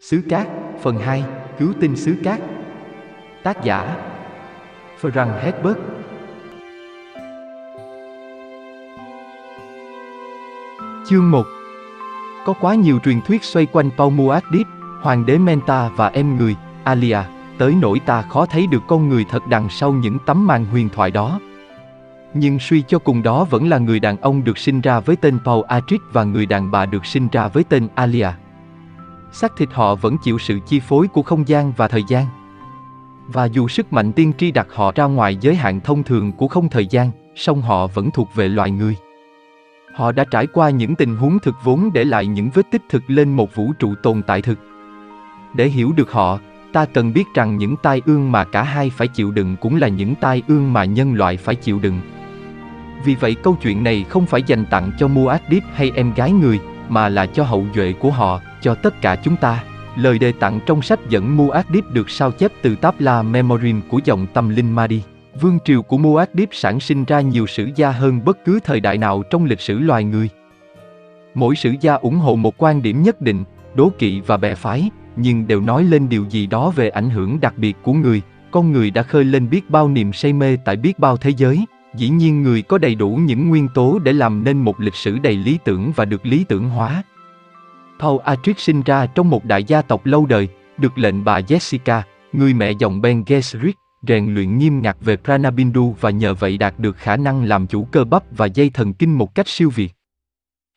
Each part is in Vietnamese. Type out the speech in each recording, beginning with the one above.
Sứ Cát, phần 2, Cứu tinh Sứ Cát Tác giả Frank Hedberg Chương 1 Có quá nhiều truyền thuyết xoay quanh Paul Muad'Dib, hoàng đế Menta và em người, Alia, tới nỗi ta khó thấy được con người thật đằng sau những tấm màn huyền thoại đó. Nhưng suy cho cùng đó vẫn là người đàn ông được sinh ra với tên Paul Atrit và người đàn bà được sinh ra với tên Alia xác thịt họ vẫn chịu sự chi phối của không gian và thời gian. Và dù sức mạnh tiên tri đặt họ ra ngoài giới hạn thông thường của không thời gian, song họ vẫn thuộc về loài người. Họ đã trải qua những tình huống thực vốn để lại những vết tích thực lên một vũ trụ tồn tại thực. Để hiểu được họ, ta cần biết rằng những tai ương mà cả hai phải chịu đựng cũng là những tai ương mà nhân loại phải chịu đựng. Vì vậy câu chuyện này không phải dành tặng cho Muad'Dib hay em gái người, mà là cho hậu duệ của họ, cho tất cả chúng ta. Lời đề tặng trong sách dẫn Muad'Dib được sao chép từ Táp La Memorim của dòng tâm linh Mahdi. Vương triều của Muad'Dib sản sinh ra nhiều sử gia hơn bất cứ thời đại nào trong lịch sử loài người. Mỗi sử gia ủng hộ một quan điểm nhất định, đố kỵ và bè phái, nhưng đều nói lên điều gì đó về ảnh hưởng đặc biệt của người, con người đã khơi lên biết bao niềm say mê tại biết bao thế giới dĩ nhiên người có đầy đủ những nguyên tố để làm nên một lịch sử đầy lý tưởng và được lý tưởng hóa Paul Atrick sinh ra trong một đại gia tộc lâu đời, được lệnh bà Jessica, người mẹ dòng Ben Gesserit, rèn luyện nghiêm ngặt về Pranabindu và nhờ vậy đạt được khả năng làm chủ cơ bắp và dây thần kinh một cách siêu việt.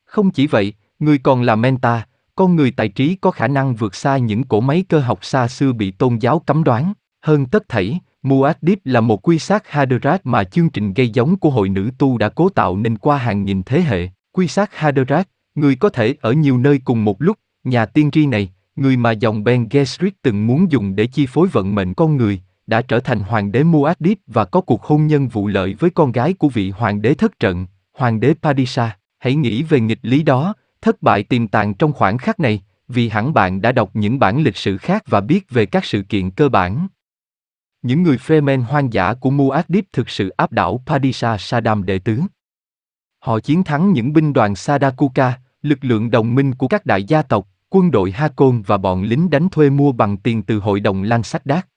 Không chỉ vậy, người còn là Menta, con người tài trí có khả năng vượt xa những cổ máy cơ học xa xưa bị tôn giáo cấm đoán. Hơn tất thảy, Muad'Dib là một quy sát Hadrat mà chương trình gây giống của hội nữ tu đã cố tạo nên qua hàng nghìn thế hệ. Quy sát Hadrat, người có thể ở nhiều nơi cùng một lúc, nhà tiên tri này, người mà dòng Ben Gesserit từng muốn dùng để chi phối vận mệnh con người, đã trở thành hoàng đế Muad'Dib và có cuộc hôn nhân vụ lợi với con gái của vị hoàng đế thất trận, hoàng đế Padisha. Hãy nghĩ về nghịch lý đó, thất bại tiềm tàng trong khoảng khắc này, vì hẳn bạn đã đọc những bản lịch sử khác và biết về các sự kiện cơ bản. Những người Fremen hoang dã của Muad'Dib thực sự áp đảo Padisha Saddam đệ tướng. Họ chiến thắng những binh đoàn Sadakuka, lực lượng đồng minh của các đại gia tộc, quân đội Hakon và bọn lính đánh thuê mua bằng tiền từ hội đồng Lan Sách Đác.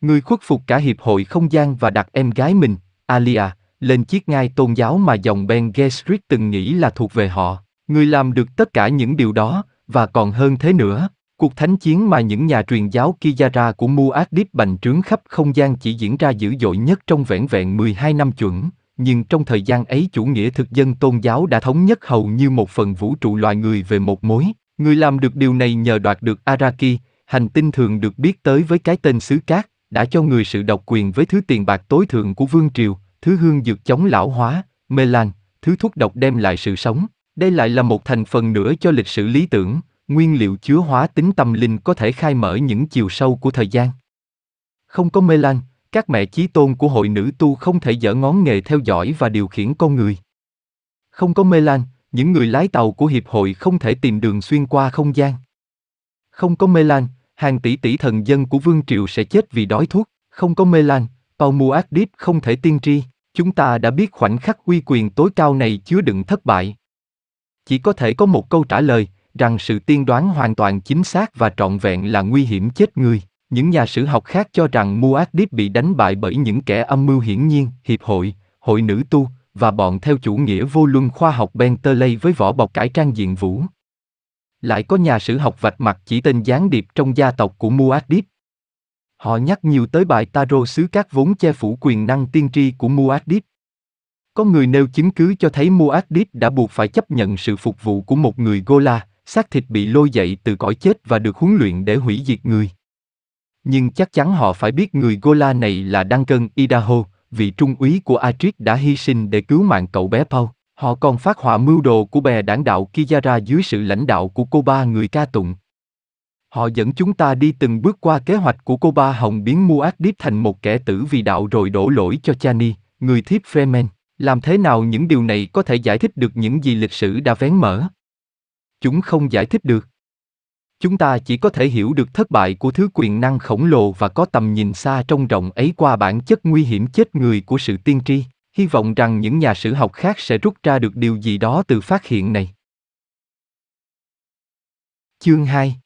Người khuất phục cả hiệp hội không gian và đặt em gái mình, Alia, lên chiếc ngai tôn giáo mà dòng Ben Gesserit từng nghĩ là thuộc về họ. Người làm được tất cả những điều đó, và còn hơn thế nữa. Cuộc thánh chiến mà những nhà truyền giáo Kiyara của Muad'Dib bành trướng khắp không gian chỉ diễn ra dữ dội nhất trong vẻn vẹn 12 năm chuẩn, nhưng trong thời gian ấy chủ nghĩa thực dân tôn giáo đã thống nhất hầu như một phần vũ trụ loài người về một mối. Người làm được điều này nhờ đoạt được Araki, hành tinh thường được biết tới với cái tên xứ cát, đã cho người sự độc quyền với thứ tiền bạc tối thượng của vương triều, thứ hương dược chống lão hóa, mê lan, thứ thuốc độc đem lại sự sống. Đây lại là một thành phần nữa cho lịch sử lý tưởng, nguyên liệu chứa hóa tính tâm linh có thể khai mở những chiều sâu của thời gian. Không có mê lan, các mẹ chí tôn của hội nữ tu không thể dở ngón nghề theo dõi và điều khiển con người. Không có mê lan, những người lái tàu của hiệp hội không thể tìm đường xuyên qua không gian. Không có mê lan, hàng tỷ tỷ thần dân của Vương Triều sẽ chết vì đói thuốc. Không có mê lan, Pau Muad'Dib không thể tiên tri. Chúng ta đã biết khoảnh khắc uy quyền tối cao này chứa đựng thất bại. Chỉ có thể có một câu trả lời, rằng sự tiên đoán hoàn toàn chính xác và trọn vẹn là nguy hiểm chết người. Những nhà sử học khác cho rằng Muad'Dib bị đánh bại bởi những kẻ âm mưu hiển nhiên, hiệp hội, hội nữ tu, và bọn theo chủ nghĩa vô luân khoa học Ben Bentley với vỏ bọc cải trang diện vũ. Lại có nhà sử học vạch mặt chỉ tên gián điệp trong gia tộc của Muad'Dib. Họ nhắc nhiều tới bài Tarot xứ các vốn che phủ quyền năng tiên tri của Muad'Dib. Có người nêu chứng cứ cho thấy Muad'Dib đã buộc phải chấp nhận sự phục vụ của một người Gola, xác thịt bị lôi dậy từ cõi chết và được huấn luyện để hủy diệt người nhưng chắc chắn họ phải biết người Gola này là Duncan Idaho, vị trung úy của Atric đã hy sinh để cứu mạng cậu bé Paul. Họ còn phát họa mưu đồ của bè đảng đạo Kiyara dưới sự lãnh đạo của cô ba người ca tụng. Họ dẫn chúng ta đi từng bước qua kế hoạch của cô ba Hồng biến Muad'Dib thành một kẻ tử vì đạo rồi đổ lỗi cho Chani, người thiếp Fremen. Làm thế nào những điều này có thể giải thích được những gì lịch sử đã vén mở? Chúng không giải thích được chúng ta chỉ có thể hiểu được thất bại của thứ quyền năng khổng lồ và có tầm nhìn xa trong rộng ấy qua bản chất nguy hiểm chết người của sự tiên tri hy vọng rằng những nhà sử học khác sẽ rút ra được điều gì đó từ phát hiện này chương 2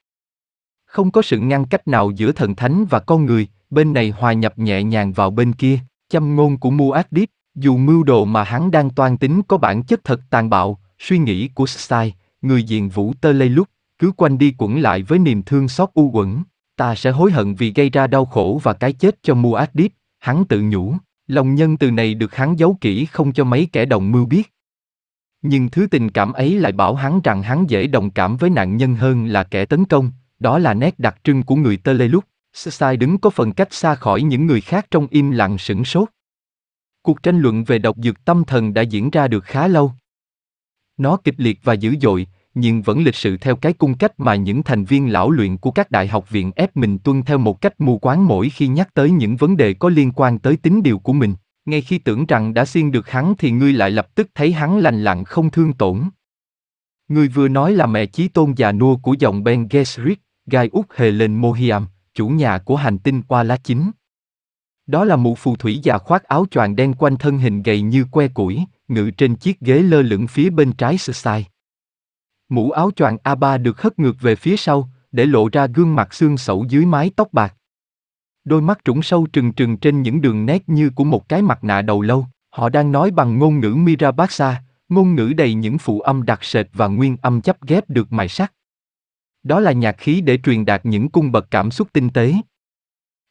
không có sự ngăn cách nào giữa thần thánh và con người bên này hòa nhập nhẹ nhàng vào bên kia châm ngôn của muad'dib dù mưu đồ mà hắn đang toan tính có bản chất thật tàn bạo suy nghĩ của Style, người diện vũ tơ lây lúc cứ quanh đi quẩn lại với niềm thương xót u uẩn. Ta sẽ hối hận vì gây ra đau khổ và cái chết cho Muad'Dib, hắn tự nhủ. Lòng nhân từ này được hắn giấu kỹ không cho mấy kẻ đồng mưu biết. Nhưng thứ tình cảm ấy lại bảo hắn rằng hắn dễ đồng cảm với nạn nhân hơn là kẻ tấn công, đó là nét đặc trưng của người Tơ Lê Lúc. Sai đứng có phần cách xa khỏi những người khác trong im lặng sửng sốt. Cuộc tranh luận về độc dược tâm thần đã diễn ra được khá lâu. Nó kịch liệt và dữ dội, nhưng vẫn lịch sự theo cái cung cách mà những thành viên lão luyện của các đại học viện ép mình tuân theo một cách mù quáng mỗi khi nhắc tới những vấn đề có liên quan tới tính điều của mình. Ngay khi tưởng rằng đã xiên được hắn thì ngươi lại lập tức thấy hắn lành lặng không thương tổn. Ngươi vừa nói là mẹ chí tôn già nua của dòng Ben Gesserit, gai út hề lên Mohiam, chủ nhà của hành tinh Qua Lá Chính. Đó là mụ phù thủy già khoác áo choàng đen quanh thân hình gầy như que củi, ngự trên chiếc ghế lơ lửng phía bên trái Sai. Mũ áo choàng a Ba được hất ngược về phía sau, để lộ ra gương mặt xương sẩu dưới mái tóc bạc. Đôi mắt trũng sâu trừng trừng trên những đường nét như của một cái mặt nạ đầu lâu, họ đang nói bằng ngôn ngữ Mirabaksa, ngôn ngữ đầy những phụ âm đặc sệt và nguyên âm chấp ghép được mài sắc. Đó là nhạc khí để truyền đạt những cung bậc cảm xúc tinh tế.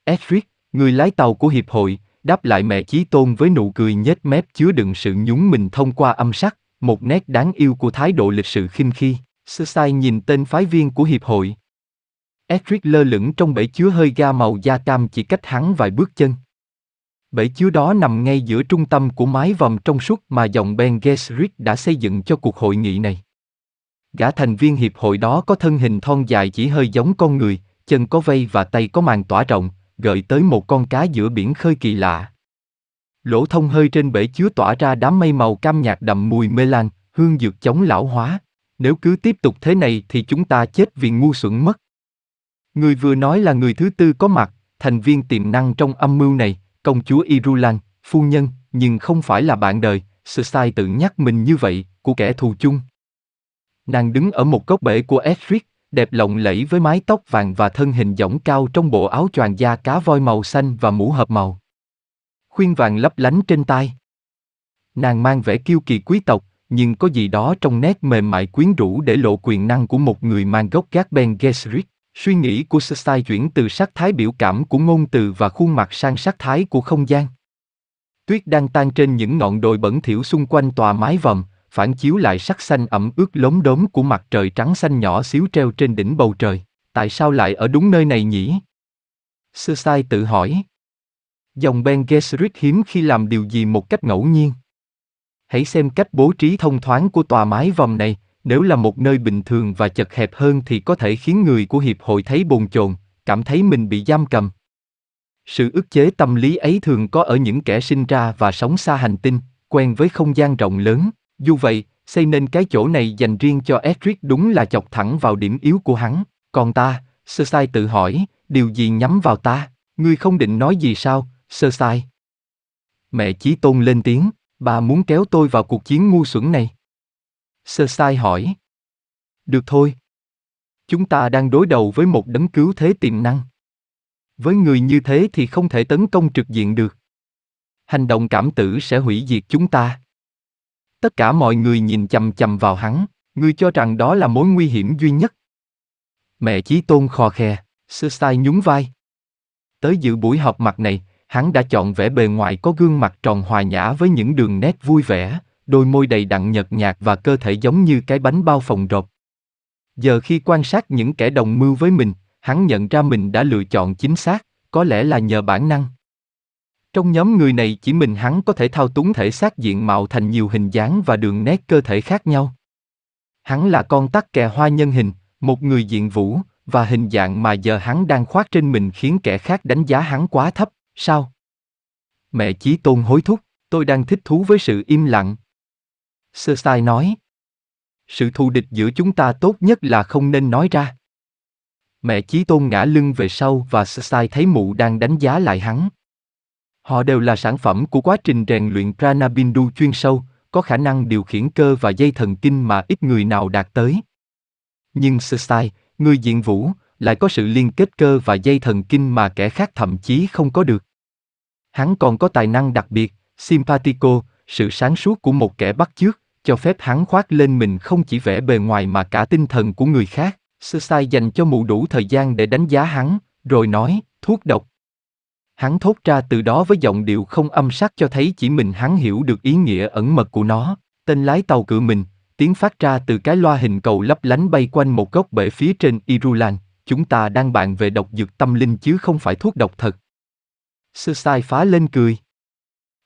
Edric, người lái tàu của hiệp hội, đáp lại mẹ Chí Tôn với nụ cười nhếch mép chứa đựng sự nhún mình thông qua âm sắc, một nét đáng yêu của thái độ lịch sự khinh khi, Sai nhìn tên phái viên của hiệp hội. Edric lơ lửng trong bể chứa hơi ga màu da cam chỉ cách hắn vài bước chân. Bể chứa đó nằm ngay giữa trung tâm của mái vòm trong suốt mà dòng Ben Gesserit đã xây dựng cho cuộc hội nghị này. Gã thành viên hiệp hội đó có thân hình thon dài chỉ hơi giống con người, chân có vây và tay có màng tỏa rộng, gợi tới một con cá giữa biển khơi kỳ lạ lỗ thông hơi trên bể chứa tỏa ra đám mây màu cam nhạt đậm mùi mê lan, hương dược chống lão hóa. Nếu cứ tiếp tục thế này thì chúng ta chết vì ngu xuẩn mất. Người vừa nói là người thứ tư có mặt, thành viên tiềm năng trong âm mưu này, công chúa Irulan, phu nhân, nhưng không phải là bạn đời, sự sai tự nhắc mình như vậy, của kẻ thù chung. Nàng đứng ở một góc bể của Edric đẹp lộng lẫy với mái tóc vàng và thân hình dõng cao trong bộ áo choàng da cá voi màu xanh và mũ hợp màu khuyên vàng lấp lánh trên tai. Nàng mang vẻ kiêu kỳ quý tộc, nhưng có gì đó trong nét mềm mại quyến rũ để lộ quyền năng của một người mang gốc gác Ben Gesserit. Suy nghĩ của Stai chuyển từ sắc thái biểu cảm của ngôn từ và khuôn mặt sang sắc thái của không gian. Tuyết đang tan trên những ngọn đồi bẩn thỉu xung quanh tòa mái vòm, phản chiếu lại sắc xanh ẩm ướt lốm đốm của mặt trời trắng xanh nhỏ xíu treo trên đỉnh bầu trời. Tại sao lại ở đúng nơi này nhỉ? Sơ sai tự hỏi. Dòng Ben Gesserit hiếm khi làm điều gì một cách ngẫu nhiên. Hãy xem cách bố trí thông thoáng của tòa mái vòm này, nếu là một nơi bình thường và chật hẹp hơn thì có thể khiến người của hiệp hội thấy bồn chồn, cảm thấy mình bị giam cầm. Sự ức chế tâm lý ấy thường có ở những kẻ sinh ra và sống xa hành tinh, quen với không gian rộng lớn. Dù vậy, xây nên cái chỗ này dành riêng cho Edric đúng là chọc thẳng vào điểm yếu của hắn. Còn ta, Sai tự hỏi, điều gì nhắm vào ta? Ngươi không định nói gì sao? sơ sai. Mẹ Chí Tôn lên tiếng, bà muốn kéo tôi vào cuộc chiến ngu xuẩn này. Sơ sai hỏi. Được thôi. Chúng ta đang đối đầu với một đấng cứu thế tiềm năng. Với người như thế thì không thể tấn công trực diện được. Hành động cảm tử sẽ hủy diệt chúng ta. Tất cả mọi người nhìn chầm chầm vào hắn, Người cho rằng đó là mối nguy hiểm duy nhất. Mẹ Chí Tôn khò khè, sơ sai nhún vai. Tới dự buổi họp mặt này, hắn đã chọn vẻ bề ngoài có gương mặt tròn hòa nhã với những đường nét vui vẻ, đôi môi đầy đặn nhợt nhạt và cơ thể giống như cái bánh bao phồng rộp. Giờ khi quan sát những kẻ đồng mưu với mình, hắn nhận ra mình đã lựa chọn chính xác, có lẽ là nhờ bản năng. Trong nhóm người này chỉ mình hắn có thể thao túng thể xác diện mạo thành nhiều hình dáng và đường nét cơ thể khác nhau. Hắn là con tắc kè hoa nhân hình, một người diện vũ, và hình dạng mà giờ hắn đang khoác trên mình khiến kẻ khác đánh giá hắn quá thấp. Sao? Mẹ Chí Tôn hối thúc, tôi đang thích thú với sự im lặng. Sơ Sai nói. Sự thù địch giữa chúng ta tốt nhất là không nên nói ra. Mẹ Chí Tôn ngã lưng về sau và Sơ Sai thấy mụ đang đánh giá lại hắn. Họ đều là sản phẩm của quá trình rèn luyện Pranabindu chuyên sâu, có khả năng điều khiển cơ và dây thần kinh mà ít người nào đạt tới. Nhưng Sơ Sai, người diện vũ, lại có sự liên kết cơ và dây thần kinh mà kẻ khác thậm chí không có được. Hắn còn có tài năng đặc biệt, simpatico, sự sáng suốt của một kẻ bắt chước, cho phép hắn khoác lên mình không chỉ vẻ bề ngoài mà cả tinh thần của người khác. Sơ sai dành cho mụ đủ thời gian để đánh giá hắn, rồi nói, thuốc độc. Hắn thốt ra từ đó với giọng điệu không âm sắc cho thấy chỉ mình hắn hiểu được ý nghĩa ẩn mật của nó. Tên lái tàu cự mình, tiếng phát ra từ cái loa hình cầu lấp lánh bay quanh một góc bể phía trên Irulan. Chúng ta đang bàn về độc dược tâm linh chứ không phải thuốc độc thật. Sư Sai phá lên cười.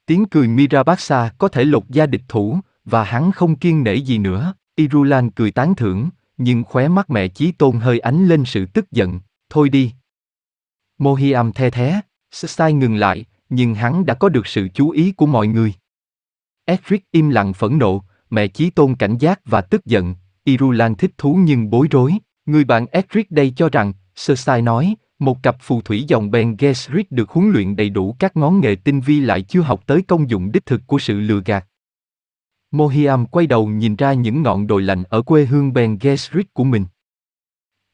Tiếng cười Mirabaxa có thể lột da địch thủ, và hắn không kiên nể gì nữa. Irulan cười tán thưởng, nhưng khóe mắt mẹ Chí Tôn hơi ánh lên sự tức giận. Thôi đi. Mohiam the thế. Sư Sai ngừng lại, nhưng hắn đã có được sự chú ý của mọi người. Edric im lặng phẫn nộ, mẹ Chí Tôn cảnh giác và tức giận. Irulan thích thú nhưng bối rối. Người bạn Edric đây cho rằng, Sơ Sai nói, một cặp phù thủy dòng Ben Gesserit được huấn luyện đầy đủ các ngón nghề tinh vi lại chưa học tới công dụng đích thực của sự lừa gạt. Mohiam quay đầu nhìn ra những ngọn đồi lạnh ở quê hương Ben Gesserit của mình.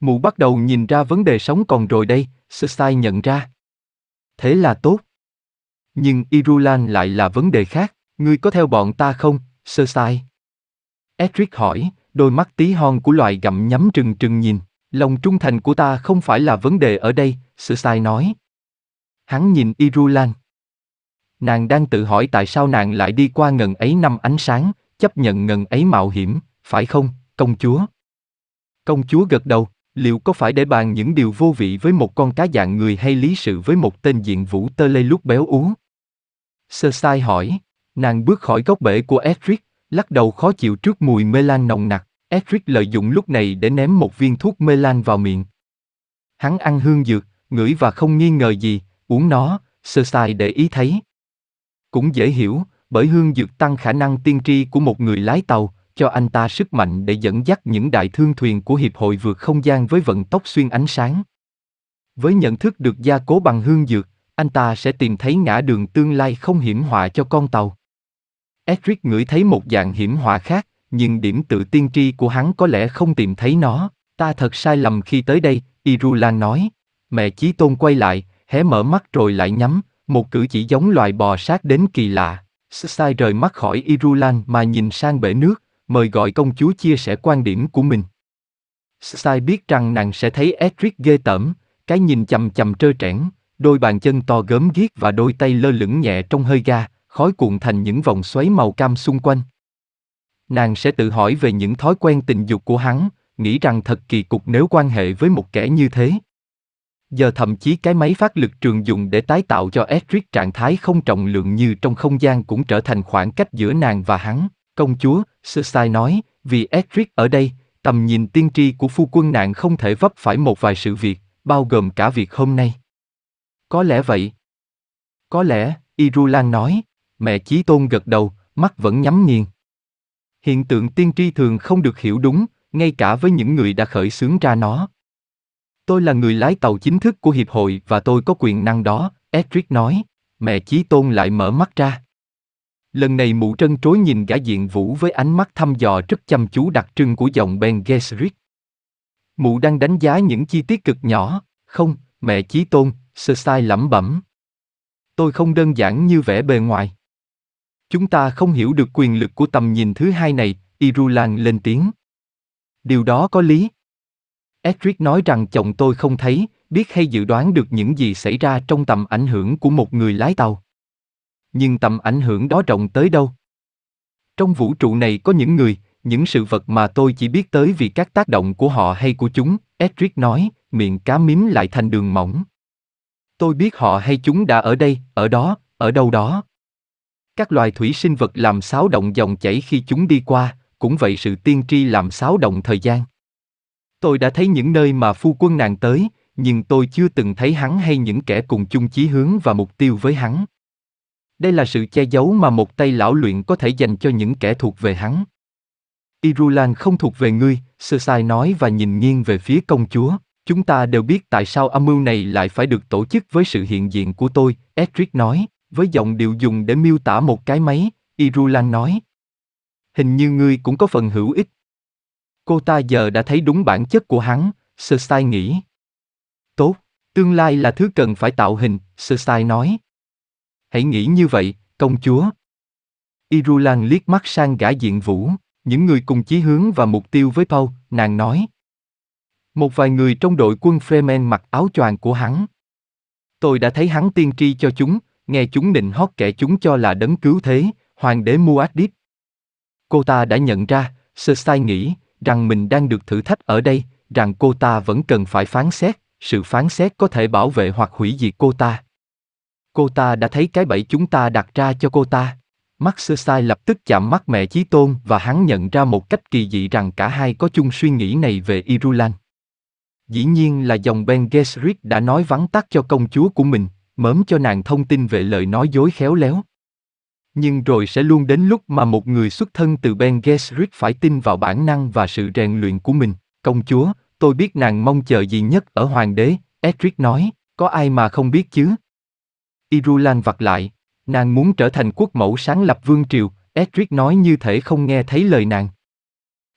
Mụ bắt đầu nhìn ra vấn đề sống còn rồi đây, Sestai nhận ra. Thế là tốt. Nhưng Irulan lại là vấn đề khác, ngươi có theo bọn ta không, Sestai? Edric hỏi, đôi mắt tí hon của loài gặm nhắm trừng trừng nhìn. Lòng trung thành của ta không phải là vấn đề ở đây, sự sai nói. Hắn nhìn Irulan. Nàng đang tự hỏi tại sao nàng lại đi qua ngần ấy năm ánh sáng, chấp nhận ngần ấy mạo hiểm, phải không, công chúa? Công chúa gật đầu, liệu có phải để bàn những điều vô vị với một con cá dạng người hay lý sự với một tên diện vũ tơ lê lúc béo ú? Sơ sai hỏi, nàng bước khỏi góc bể của Edric, lắc đầu khó chịu trước mùi mê lan nồng nặc. Edric lợi dụng lúc này để ném một viên thuốc mê lan vào miệng. Hắn ăn hương dược, ngửi và không nghi ngờ gì, uống nó, sơ sai để ý thấy. Cũng dễ hiểu, bởi hương dược tăng khả năng tiên tri của một người lái tàu, cho anh ta sức mạnh để dẫn dắt những đại thương thuyền của Hiệp hội vượt không gian với vận tốc xuyên ánh sáng. Với nhận thức được gia cố bằng hương dược, anh ta sẽ tìm thấy ngã đường tương lai không hiểm họa cho con tàu. Edric ngửi thấy một dạng hiểm họa khác, nhưng điểm tự tiên tri của hắn có lẽ không tìm thấy nó. Ta thật sai lầm khi tới đây, Irulan nói. Mẹ Chí Tôn quay lại, hé mở mắt rồi lại nhắm, một cử chỉ giống loài bò sát đến kỳ lạ. Sai rời mắt khỏi Irulan mà nhìn sang bể nước, mời gọi công chúa chia sẻ quan điểm của mình. Sai biết rằng nàng sẽ thấy Edric ghê tởm, cái nhìn chầm chầm trơ trẽn, đôi bàn chân to gớm ghiếc và đôi tay lơ lửng nhẹ trong hơi ga, khói cuộn thành những vòng xoáy màu cam xung quanh nàng sẽ tự hỏi về những thói quen tình dục của hắn, nghĩ rằng thật kỳ cục nếu quan hệ với một kẻ như thế. Giờ thậm chí cái máy phát lực trường dùng để tái tạo cho Edric trạng thái không trọng lượng như trong không gian cũng trở thành khoảng cách giữa nàng và hắn. Công chúa, Sai nói, vì Edric ở đây, tầm nhìn tiên tri của phu quân nạn không thể vấp phải một vài sự việc, bao gồm cả việc hôm nay. Có lẽ vậy. Có lẽ, Irulan nói, mẹ Chí Tôn gật đầu, mắt vẫn nhắm nghiền hiện tượng tiên tri thường không được hiểu đúng, ngay cả với những người đã khởi xướng ra nó. Tôi là người lái tàu chính thức của hiệp hội và tôi có quyền năng đó, Edric nói. Mẹ Chí Tôn lại mở mắt ra. Lần này mụ trân trối nhìn gã diện vũ với ánh mắt thăm dò rất chăm chú đặc trưng của dòng Ben Gesserit. Mụ đang đánh giá những chi tiết cực nhỏ, không, mẹ Chí Tôn, sơ sai lẩm bẩm. Tôi không đơn giản như vẻ bề ngoài. Chúng ta không hiểu được quyền lực của tầm nhìn thứ hai này, Irulan lên tiếng. Điều đó có lý. Edric nói rằng chồng tôi không thấy, biết hay dự đoán được những gì xảy ra trong tầm ảnh hưởng của một người lái tàu. Nhưng tầm ảnh hưởng đó rộng tới đâu? Trong vũ trụ này có những người, những sự vật mà tôi chỉ biết tới vì các tác động của họ hay của chúng, Edric nói, miệng cá mím lại thành đường mỏng. Tôi biết họ hay chúng đã ở đây, ở đó, ở đâu đó. Các loài thủy sinh vật làm xáo động dòng chảy khi chúng đi qua, cũng vậy sự tiên tri làm xáo động thời gian. Tôi đã thấy những nơi mà phu quân nàng tới, nhưng tôi chưa từng thấy hắn hay những kẻ cùng chung chí hướng và mục tiêu với hắn. Đây là sự che giấu mà một tay lão luyện có thể dành cho những kẻ thuộc về hắn. Irulan không thuộc về ngươi, Sơ Sai nói và nhìn nghiêng về phía công chúa. Chúng ta đều biết tại sao âm mưu này lại phải được tổ chức với sự hiện diện của tôi, Edric nói với giọng điệu dùng để miêu tả một cái máy, Irulan nói. Hình như ngươi cũng có phần hữu ích. Cô ta giờ đã thấy đúng bản chất của hắn, Stai nghĩ. Tốt, tương lai là thứ cần phải tạo hình, Stai nói. Hãy nghĩ như vậy, công chúa. Irulan liếc mắt sang gã diện vũ, những người cùng chí hướng và mục tiêu với Paul, nàng nói. Một vài người trong đội quân Fremen mặc áo choàng của hắn. Tôi đã thấy hắn tiên tri cho chúng, nghe chúng nịnh hót kẻ chúng cho là đấng cứu thế, hoàng đế Muad'Dib. Cô ta đã nhận ra, Sơ Sai nghĩ, rằng mình đang được thử thách ở đây, rằng cô ta vẫn cần phải phán xét, sự phán xét có thể bảo vệ hoặc hủy diệt cô ta. Cô ta đã thấy cái bẫy chúng ta đặt ra cho cô ta. Mắt Sơ Sai lập tức chạm mắt mẹ Chí Tôn và hắn nhận ra một cách kỳ dị rằng cả hai có chung suy nghĩ này về Irulan. Dĩ nhiên là dòng Ben Gesserit đã nói vắng tắt cho công chúa của mình, mớm cho nàng thông tin về lời nói dối khéo léo. Nhưng rồi sẽ luôn đến lúc mà một người xuất thân từ Ben Gesserit phải tin vào bản năng và sự rèn luyện của mình. Công chúa, tôi biết nàng mong chờ gì nhất ở hoàng đế, Edric nói, có ai mà không biết chứ? Irulan vặt lại, nàng muốn trở thành quốc mẫu sáng lập vương triều, Edric nói như thể không nghe thấy lời nàng.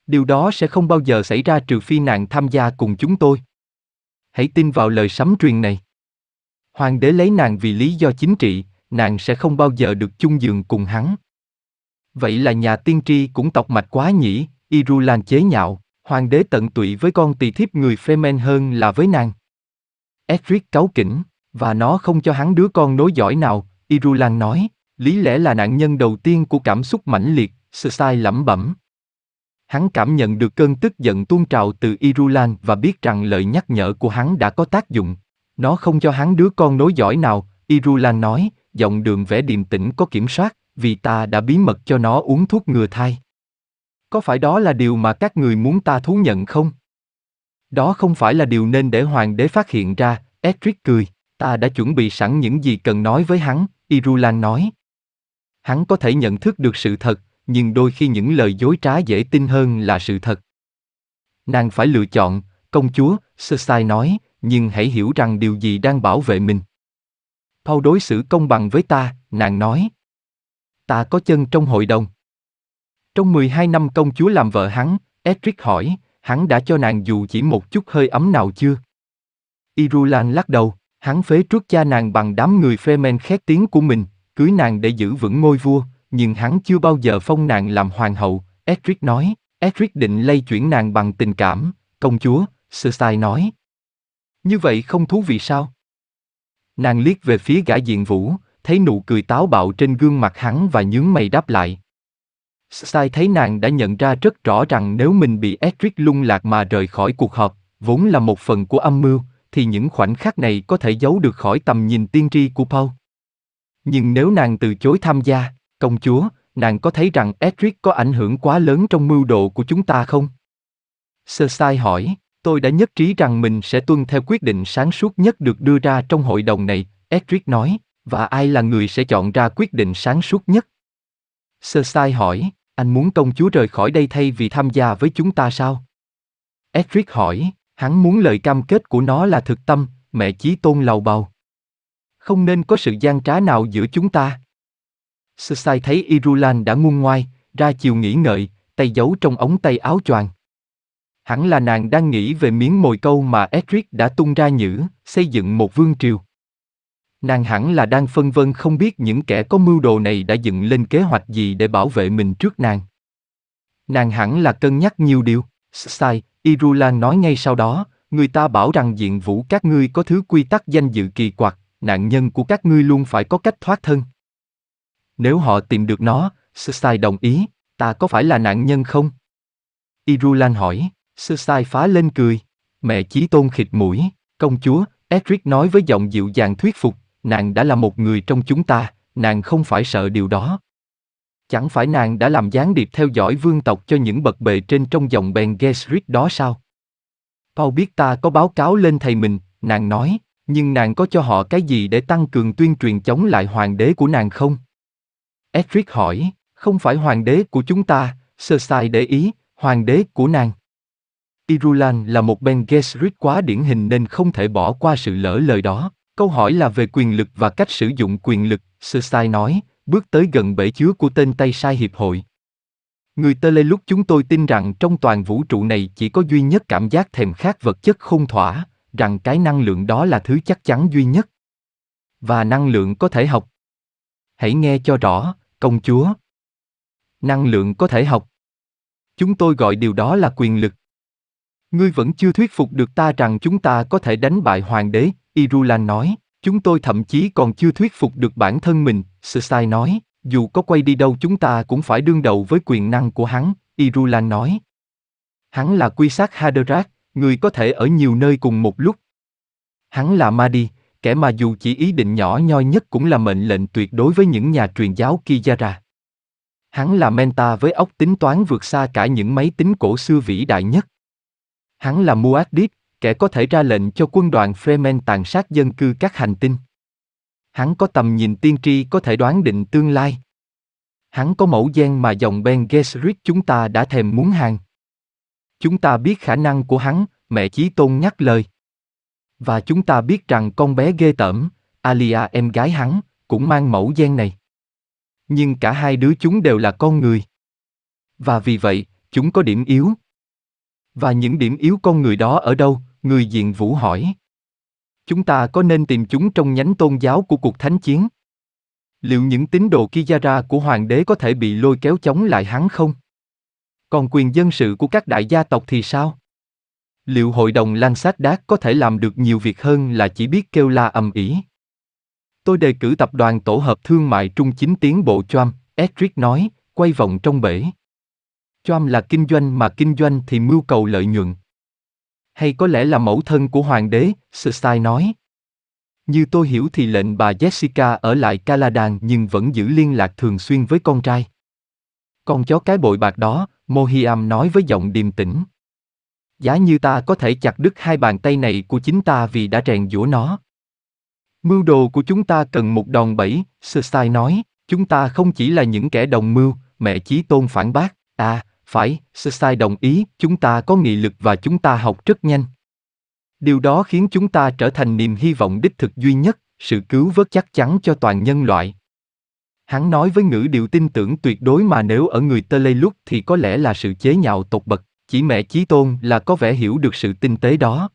Điều đó sẽ không bao giờ xảy ra trừ phi nàng tham gia cùng chúng tôi. Hãy tin vào lời sấm truyền này. Hoàng đế lấy nàng vì lý do chính trị, nàng sẽ không bao giờ được chung giường cùng hắn. Vậy là nhà tiên tri cũng tọc mạch quá nhỉ, Irulan chế nhạo, hoàng đế tận tụy với con tỳ thiếp người Fremen hơn là với nàng. Edric cáu kỉnh, và nó không cho hắn đứa con nối giỏi nào, Irulan nói, lý lẽ là nạn nhân đầu tiên của cảm xúc mãnh liệt, Sai lẩm bẩm. Hắn cảm nhận được cơn tức giận tuôn trào từ Irulan và biết rằng lời nhắc nhở của hắn đã có tác dụng. Nó không cho hắn đứa con nối giỏi nào, Irulan nói, giọng đường vẻ điềm tĩnh có kiểm soát, vì ta đã bí mật cho nó uống thuốc ngừa thai. Có phải đó là điều mà các người muốn ta thú nhận không? Đó không phải là điều nên để hoàng đế phát hiện ra, Edric cười, ta đã chuẩn bị sẵn những gì cần nói với hắn, Irulan nói. Hắn có thể nhận thức được sự thật, nhưng đôi khi những lời dối trá dễ tin hơn là sự thật. Nàng phải lựa chọn, công chúa, Sơ Sai nói, nhưng hãy hiểu rằng điều gì đang bảo vệ mình. Paul đối xử công bằng với ta, nàng nói. Ta có chân trong hội đồng. Trong 12 năm công chúa làm vợ hắn, Edric hỏi, hắn đã cho nàng dù chỉ một chút hơi ấm nào chưa? Irulan lắc đầu, hắn phế trước cha nàng bằng đám người phê men khét tiếng của mình, cưới nàng để giữ vững ngôi vua, nhưng hắn chưa bao giờ phong nàng làm hoàng hậu, Edric nói. Edric định lây chuyển nàng bằng tình cảm, công chúa, Sir Sai nói, như vậy không thú vị sao? Nàng liếc về phía gã diện vũ, thấy nụ cười táo bạo trên gương mặt hắn và nhướng mày đáp lại. Sai thấy nàng đã nhận ra rất rõ rằng nếu mình bị Edric lung lạc mà rời khỏi cuộc họp, vốn là một phần của âm mưu, thì những khoảnh khắc này có thể giấu được khỏi tầm nhìn tiên tri của Paul. Nhưng nếu nàng từ chối tham gia, công chúa, nàng có thấy rằng Edric có ảnh hưởng quá lớn trong mưu đồ của chúng ta không? Sơ sai hỏi. Tôi đã nhất trí rằng mình sẽ tuân theo quyết định sáng suốt nhất được đưa ra trong hội đồng này, Edric nói, và ai là người sẽ chọn ra quyết định sáng suốt nhất? Sơ sai hỏi, anh muốn công chúa rời khỏi đây thay vì tham gia với chúng ta sao? Edric hỏi, hắn muốn lời cam kết của nó là thực tâm, mẹ chí tôn lầu bầu. Không nên có sự gian trá nào giữa chúng ta. Sơ sai thấy Irulan đã ngung ngoai, ra chiều nghỉ ngợi, tay giấu trong ống tay áo choàng. Hẳn là nàng đang nghĩ về miếng mồi câu mà Edric đã tung ra nhữ, xây dựng một vương triều. Nàng hẳn là đang phân vân không biết những kẻ có mưu đồ này đã dựng lên kế hoạch gì để bảo vệ mình trước nàng. Nàng hẳn là cân nhắc nhiều điều. Sai, Irulan nói ngay sau đó, người ta bảo rằng diện vũ các ngươi có thứ quy tắc danh dự kỳ quặc, nạn nhân của các ngươi luôn phải có cách thoát thân. Nếu họ tìm được nó, Sai đồng ý, ta có phải là nạn nhân không? Irulan hỏi. Sư sai phá lên cười. Mẹ Chí Tôn khịt mũi, công chúa, Edric nói với giọng dịu dàng thuyết phục, nàng đã là một người trong chúng ta, nàng không phải sợ điều đó. Chẳng phải nàng đã làm gián điệp theo dõi vương tộc cho những bậc bề trên trong dòng bèn Gesrit đó sao? Paul biết ta có báo cáo lên thầy mình, nàng nói, nhưng nàng có cho họ cái gì để tăng cường tuyên truyền chống lại hoàng đế của nàng không? Edric hỏi, không phải hoàng đế của chúng ta, sơ sai để ý, hoàng đế của nàng. Irulan là một Ben Gesserit quá điển hình nên không thể bỏ qua sự lỡ lời đó. Câu hỏi là về quyền lực và cách sử dụng quyền lực, Sesai nói, bước tới gần bể chứa của tên Tây Sai Hiệp hội. Người tơ lê lúc chúng tôi tin rằng trong toàn vũ trụ này chỉ có duy nhất cảm giác thèm khát vật chất không thỏa, rằng cái năng lượng đó là thứ chắc chắn duy nhất. Và năng lượng có thể học. Hãy nghe cho rõ, công chúa. Năng lượng có thể học. Chúng tôi gọi điều đó là quyền lực. Ngươi vẫn chưa thuyết phục được ta rằng chúng ta có thể đánh bại hoàng đế, Irulan nói. Chúng tôi thậm chí còn chưa thuyết phục được bản thân mình, Sesai nói. Dù có quay đi đâu chúng ta cũng phải đương đầu với quyền năng của hắn, Irulan nói. Hắn là quy sát Haderach, người có thể ở nhiều nơi cùng một lúc. Hắn là Mahdi, kẻ mà dù chỉ ý định nhỏ nhoi nhất cũng là mệnh lệnh tuyệt đối với những nhà truyền giáo Kijara. Hắn là Menta với óc tính toán vượt xa cả những máy tính cổ xưa vĩ đại nhất. Hắn là Muad'Dib, kẻ có thể ra lệnh cho quân đoàn Fremen tàn sát dân cư các hành tinh. Hắn có tầm nhìn tiên tri có thể đoán định tương lai. Hắn có mẫu gen mà dòng Ben Gesserit chúng ta đã thèm muốn hàng. Chúng ta biết khả năng của hắn, mẹ Chí Tôn nhắc lời. Và chúng ta biết rằng con bé ghê tởm, Alia em gái hắn, cũng mang mẫu gen này. Nhưng cả hai đứa chúng đều là con người. Và vì vậy, chúng có điểm yếu, và những điểm yếu con người đó ở đâu? Người diện Vũ hỏi. Chúng ta có nên tìm chúng trong nhánh tôn giáo của cuộc thánh chiến? Liệu những tín đồ Kiyara của hoàng đế có thể bị lôi kéo chống lại hắn không? Còn quyền dân sự của các đại gia tộc thì sao? Liệu hội đồng sát Đác có thể làm được nhiều việc hơn là chỉ biết kêu la ầm ĩ? Tôi đề cử tập đoàn tổ hợp thương mại trung chính tiến bộ Choam, Edric nói, quay vòng trong bể. Choam là kinh doanh mà kinh doanh thì mưu cầu lợi nhuận. Hay có lẽ là mẫu thân của hoàng đế, Stai nói. Như tôi hiểu thì lệnh bà Jessica ở lại Caladan nhưng vẫn giữ liên lạc thường xuyên với con trai. Con chó cái bội bạc đó, Mohiam nói với giọng điềm tĩnh. Giá như ta có thể chặt đứt hai bàn tay này của chính ta vì đã rèn giũa nó. Mưu đồ của chúng ta cần một đòn bẩy, Stai nói, chúng ta không chỉ là những kẻ đồng mưu, mẹ Chí Tôn phản bác, à, phải, Sai đồng ý, chúng ta có nghị lực và chúng ta học rất nhanh. Điều đó khiến chúng ta trở thành niềm hy vọng đích thực duy nhất, sự cứu vớt chắc chắn cho toàn nhân loại. Hắn nói với ngữ điệu tin tưởng tuyệt đối mà nếu ở người Tơ Lê lúc thì có lẽ là sự chế nhạo tột bậc, chỉ mẹ Chí Tôn là có vẻ hiểu được sự tinh tế đó.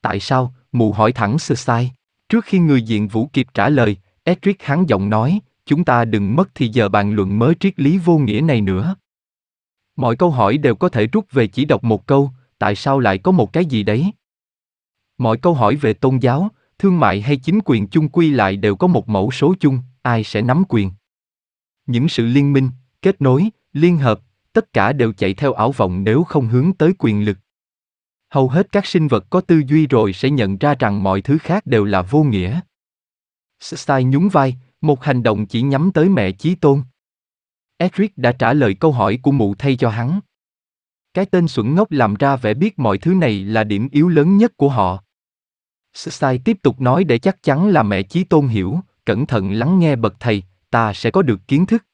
Tại sao? Mù hỏi thẳng Sơ Sai. Trước khi người diện vũ kịp trả lời, Edric hắn giọng nói, chúng ta đừng mất thì giờ bàn luận mới triết lý vô nghĩa này nữa. Mọi câu hỏi đều có thể rút về chỉ đọc một câu, tại sao lại có một cái gì đấy? Mọi câu hỏi về tôn giáo, thương mại hay chính quyền chung quy lại đều có một mẫu số chung, ai sẽ nắm quyền? Những sự liên minh, kết nối, liên hợp, tất cả đều chạy theo ảo vọng nếu không hướng tới quyền lực. Hầu hết các sinh vật có tư duy rồi sẽ nhận ra rằng mọi thứ khác đều là vô nghĩa. Stein nhún vai, một hành động chỉ nhắm tới mẹ Chí Tôn. Eric đã trả lời câu hỏi của mụ thay cho hắn. Cái tên xuẩn ngốc làm ra vẻ biết mọi thứ này là điểm yếu lớn nhất của họ. Sai tiếp tục nói để chắc chắn là mẹ Chí Tôn hiểu, cẩn thận lắng nghe bậc thầy, ta sẽ có được kiến thức.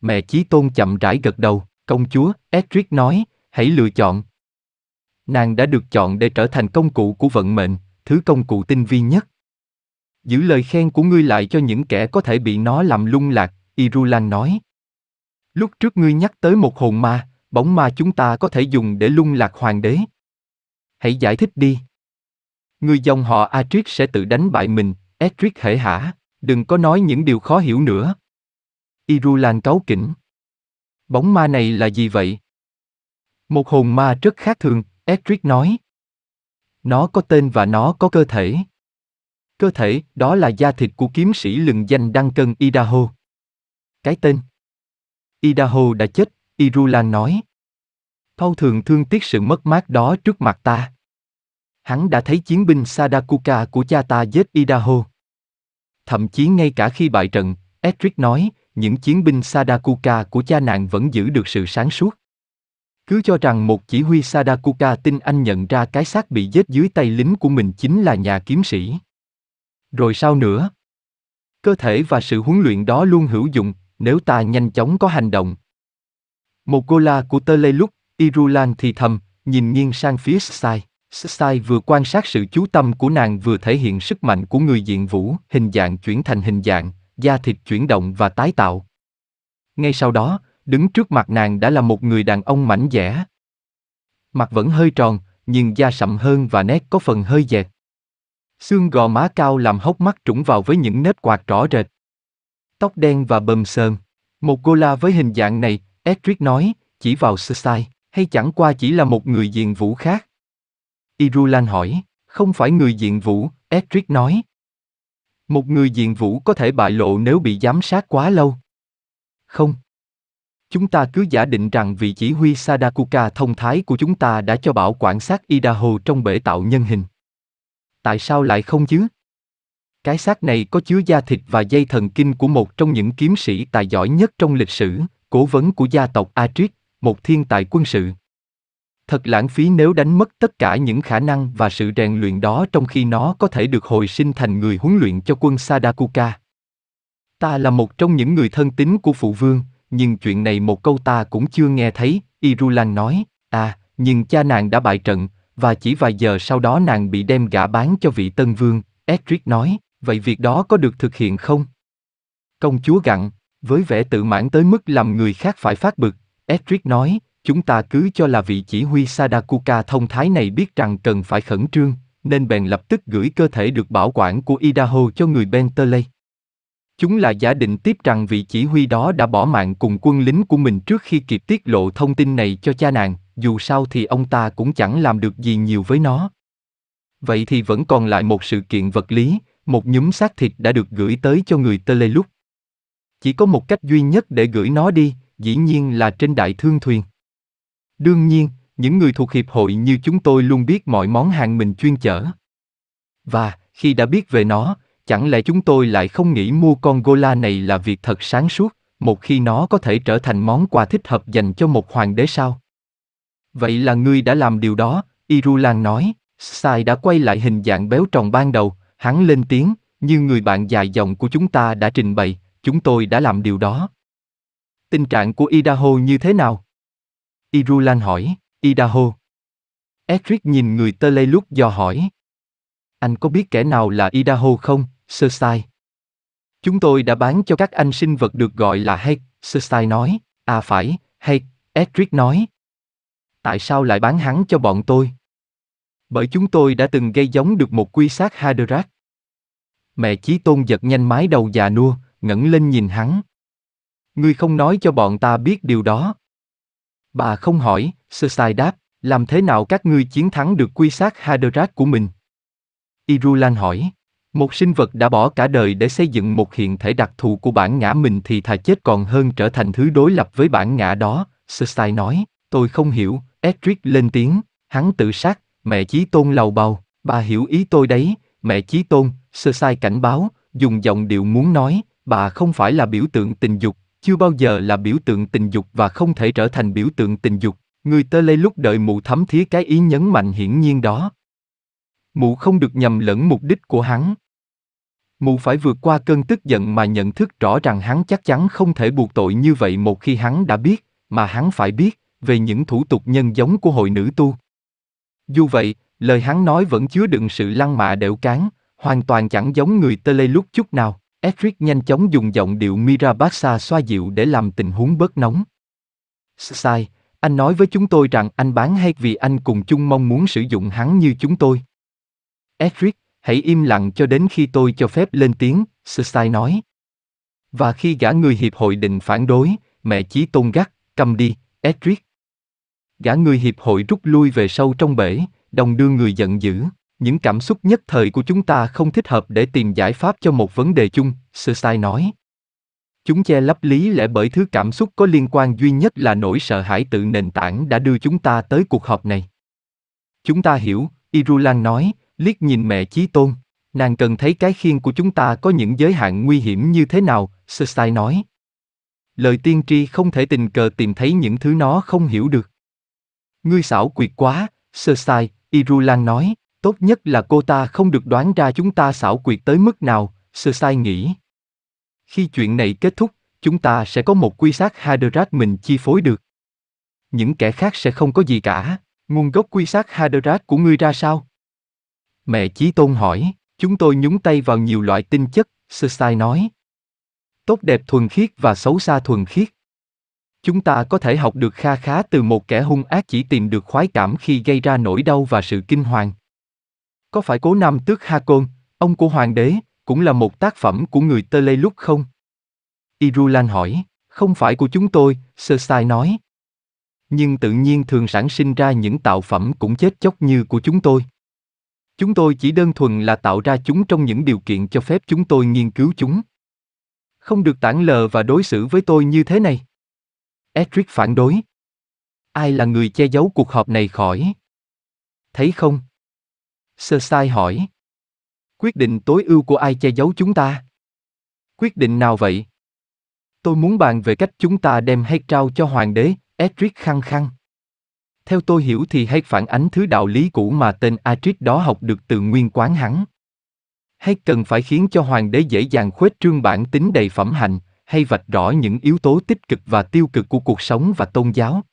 Mẹ Chí Tôn chậm rãi gật đầu, công chúa, Edric nói, hãy lựa chọn. Nàng đã được chọn để trở thành công cụ của vận mệnh, thứ công cụ tinh vi nhất. Giữ lời khen của ngươi lại cho những kẻ có thể bị nó làm lung lạc, Irulan nói, Lúc trước ngươi nhắc tới một hồn ma, bóng ma chúng ta có thể dùng để lung lạc hoàng đế. Hãy giải thích đi. Người dòng họ Atric sẽ tự đánh bại mình, Atric hệ hả, đừng có nói những điều khó hiểu nữa. Irulan cáu kỉnh. Bóng ma này là gì vậy? Một hồn ma rất khác thường, Atric nói. Nó có tên và nó có cơ thể. Cơ thể, đó là da thịt của kiếm sĩ lừng danh đăng cân Idaho. Cái tên Idaho đã chết, Irulan nói. Thâu thường thương tiếc sự mất mát đó trước mặt ta. Hắn đã thấy chiến binh Sadakuka của cha ta giết Idaho. Thậm chí ngay cả khi bại trận, Edric nói, những chiến binh Sadakuka của cha nạn vẫn giữ được sự sáng suốt. Cứ cho rằng một chỉ huy Sadakuka tin anh nhận ra cái xác bị giết dưới tay lính của mình chính là nhà kiếm sĩ. Rồi sao nữa? Cơ thể và sự huấn luyện đó luôn hữu dụng, nếu ta nhanh chóng có hành động. Một cô la của tơ lê lúc, Irulan thì thầm, nhìn nghiêng sang phía Sai. Sai vừa quan sát sự chú tâm của nàng vừa thể hiện sức mạnh của người diện vũ, hình dạng chuyển thành hình dạng, da thịt chuyển động và tái tạo. Ngay sau đó, đứng trước mặt nàng đã là một người đàn ông mảnh dẻ. Mặt vẫn hơi tròn, nhưng da sậm hơn và nét có phần hơi dẹt. Xương gò má cao làm hốc mắt trũng vào với những nếp quạt rõ rệt tóc đen và bầm sơn Một Gola với hình dạng này, Edric nói, chỉ vào sai hay chẳng qua chỉ là một người diện vũ khác? Irulan hỏi, không phải người diện vũ, Edric nói. Một người diện vũ có thể bại lộ nếu bị giám sát quá lâu. Không. Chúng ta cứ giả định rằng vị chỉ huy Sadakuka thông thái của chúng ta đã cho bảo quản sát Idaho trong bể tạo nhân hình. Tại sao lại không chứ? Cái xác này có chứa da thịt và dây thần kinh của một trong những kiếm sĩ tài giỏi nhất trong lịch sử, cố vấn của gia tộc Atric, một thiên tài quân sự. Thật lãng phí nếu đánh mất tất cả những khả năng và sự rèn luyện đó trong khi nó có thể được hồi sinh thành người huấn luyện cho quân Sadakuka. Ta là một trong những người thân tín của phụ vương, nhưng chuyện này một câu ta cũng chưa nghe thấy, Irulan nói, à, nhưng cha nàng đã bại trận, và chỉ vài giờ sau đó nàng bị đem gã bán cho vị tân vương, Edric nói, vậy việc đó có được thực hiện không? Công chúa gặng với vẻ tự mãn tới mức làm người khác phải phát bực, Edric nói, chúng ta cứ cho là vị chỉ huy Sadakuka thông thái này biết rằng cần phải khẩn trương, nên bèn lập tức gửi cơ thể được bảo quản của Idaho cho người Bentley. Chúng là giả định tiếp rằng vị chỉ huy đó đã bỏ mạng cùng quân lính của mình trước khi kịp tiết lộ thông tin này cho cha nàng, dù sao thì ông ta cũng chẳng làm được gì nhiều với nó. Vậy thì vẫn còn lại một sự kiện vật lý, một nhúm xác thịt đã được gửi tới cho người Tê Lê Lúc. Chỉ có một cách duy nhất để gửi nó đi, dĩ nhiên là trên đại thương thuyền. Đương nhiên, những người thuộc hiệp hội như chúng tôi luôn biết mọi món hàng mình chuyên chở. Và, khi đã biết về nó, chẳng lẽ chúng tôi lại không nghĩ mua con Gola này là việc thật sáng suốt, một khi nó có thể trở thành món quà thích hợp dành cho một hoàng đế sao? Vậy là ngươi đã làm điều đó, Irulan nói, Sai đã quay lại hình dạng béo tròn ban đầu, Hắn lên tiếng, như người bạn dài dòng của chúng ta đã trình bày, chúng tôi đã làm điều đó. Tình trạng của Idaho như thế nào? Irulan hỏi, Idaho. Edric nhìn người tơ lê lúc dò hỏi. Anh có biết kẻ nào là Idaho không, sơ sai? Chúng tôi đã bán cho các anh sinh vật được gọi là Hake, sơ sai nói. À phải, Hake, Edric nói. Tại sao lại bán hắn cho bọn tôi? Bởi chúng tôi đã từng gây giống được một quy sát Haderach. Mẹ Chí Tôn giật nhanh mái đầu già nua, ngẩng lên nhìn hắn. Ngươi không nói cho bọn ta biết điều đó. Bà không hỏi, sơ sai đáp, làm thế nào các ngươi chiến thắng được quy sát Haderach của mình? Irulan hỏi, một sinh vật đã bỏ cả đời để xây dựng một hiện thể đặc thù của bản ngã mình thì thà chết còn hơn trở thành thứ đối lập với bản ngã đó, Sơ sai nói, tôi không hiểu, Edric lên tiếng, hắn tự sát mẹ Chí Tôn lầu bầu, bà hiểu ý tôi đấy, mẹ Chí Tôn, sơ sai cảnh báo, dùng giọng điệu muốn nói, bà không phải là biểu tượng tình dục, chưa bao giờ là biểu tượng tình dục và không thể trở thành biểu tượng tình dục. Người tơ lê lúc đợi mụ thấm thía cái ý nhấn mạnh hiển nhiên đó. Mụ không được nhầm lẫn mục đích của hắn. Mụ phải vượt qua cơn tức giận mà nhận thức rõ rằng hắn chắc chắn không thể buộc tội như vậy một khi hắn đã biết, mà hắn phải biết, về những thủ tục nhân giống của hội nữ tu, dù vậy, lời hắn nói vẫn chứa đựng sự lăng mạ đều cán, hoàn toàn chẳng giống người Tê Lê lúc chút nào. Edric nhanh chóng dùng giọng điệu Mirabasa xoa dịu để làm tình huống bớt nóng. Sai, anh nói với chúng tôi rằng anh bán hay vì anh cùng chung mong muốn sử dụng hắn như chúng tôi. Edric, hãy im lặng cho đến khi tôi cho phép lên tiếng, Sai nói. Và khi gã người hiệp hội định phản đối, mẹ chí tôn gắt, cầm đi, Edric gã người hiệp hội rút lui về sâu trong bể, đồng đưa người giận dữ. Những cảm xúc nhất thời của chúng ta không thích hợp để tìm giải pháp cho một vấn đề chung, Sơ Sai nói. Chúng che lấp lý lẽ bởi thứ cảm xúc có liên quan duy nhất là nỗi sợ hãi tự nền tảng đã đưa chúng ta tới cuộc họp này. Chúng ta hiểu, Irulan nói, liếc nhìn mẹ Chí Tôn. Nàng cần thấy cái khiên của chúng ta có những giới hạn nguy hiểm như thế nào, Sơ Sai nói. Lời tiên tri không thể tình cờ tìm thấy những thứ nó không hiểu được. Ngươi xảo quyệt quá, sơ sai, Irulan nói, tốt nhất là cô ta không được đoán ra chúng ta xảo quyệt tới mức nào, sơ sai nghĩ. Khi chuyện này kết thúc, chúng ta sẽ có một quy sát Haderach mình chi phối được. Những kẻ khác sẽ không có gì cả, nguồn gốc quy sát Haderach của ngươi ra sao? Mẹ Chí Tôn hỏi, chúng tôi nhúng tay vào nhiều loại tinh chất, sơ sai nói. Tốt đẹp thuần khiết và xấu xa thuần khiết. Chúng ta có thể học được kha khá từ một kẻ hung ác chỉ tìm được khoái cảm khi gây ra nỗi đau và sự kinh hoàng. Có phải cố nam tước Ha Côn, ông của hoàng đế, cũng là một tác phẩm của người Tơ Lê Lúc không? Irulan hỏi, không phải của chúng tôi, Sơ Sai nói. Nhưng tự nhiên thường sản sinh ra những tạo phẩm cũng chết chóc như của chúng tôi. Chúng tôi chỉ đơn thuần là tạo ra chúng trong những điều kiện cho phép chúng tôi nghiên cứu chúng. Không được tản lờ và đối xử với tôi như thế này. Edric phản đối. Ai là người che giấu cuộc họp này khỏi? Thấy không? Sơ sai hỏi. Quyết định tối ưu của ai che giấu chúng ta? Quyết định nào vậy? Tôi muốn bàn về cách chúng ta đem hay trao cho hoàng đế, Edric khăng khăng. Theo tôi hiểu thì hay phản ánh thứ đạo lý cũ mà tên Atric đó học được từ nguyên quán hắn. Hay cần phải khiến cho hoàng đế dễ dàng khuếch trương bản tính đầy phẩm hạnh, hay vạch rõ những yếu tố tích cực và tiêu cực của cuộc sống và tôn giáo.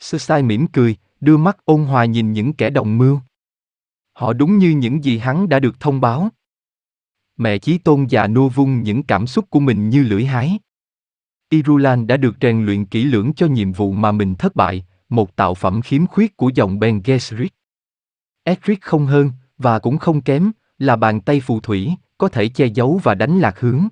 Sơ sai mỉm cười, đưa mắt ôn hòa nhìn những kẻ đồng mưu. Họ đúng như những gì hắn đã được thông báo. Mẹ Chí Tôn già nô vung những cảm xúc của mình như lưỡi hái. Irulan đã được rèn luyện kỹ lưỡng cho nhiệm vụ mà mình thất bại, một tạo phẩm khiếm khuyết của dòng Ben Gesserit. Edric không hơn, và cũng không kém, là bàn tay phù thủy, có thể che giấu và đánh lạc hướng.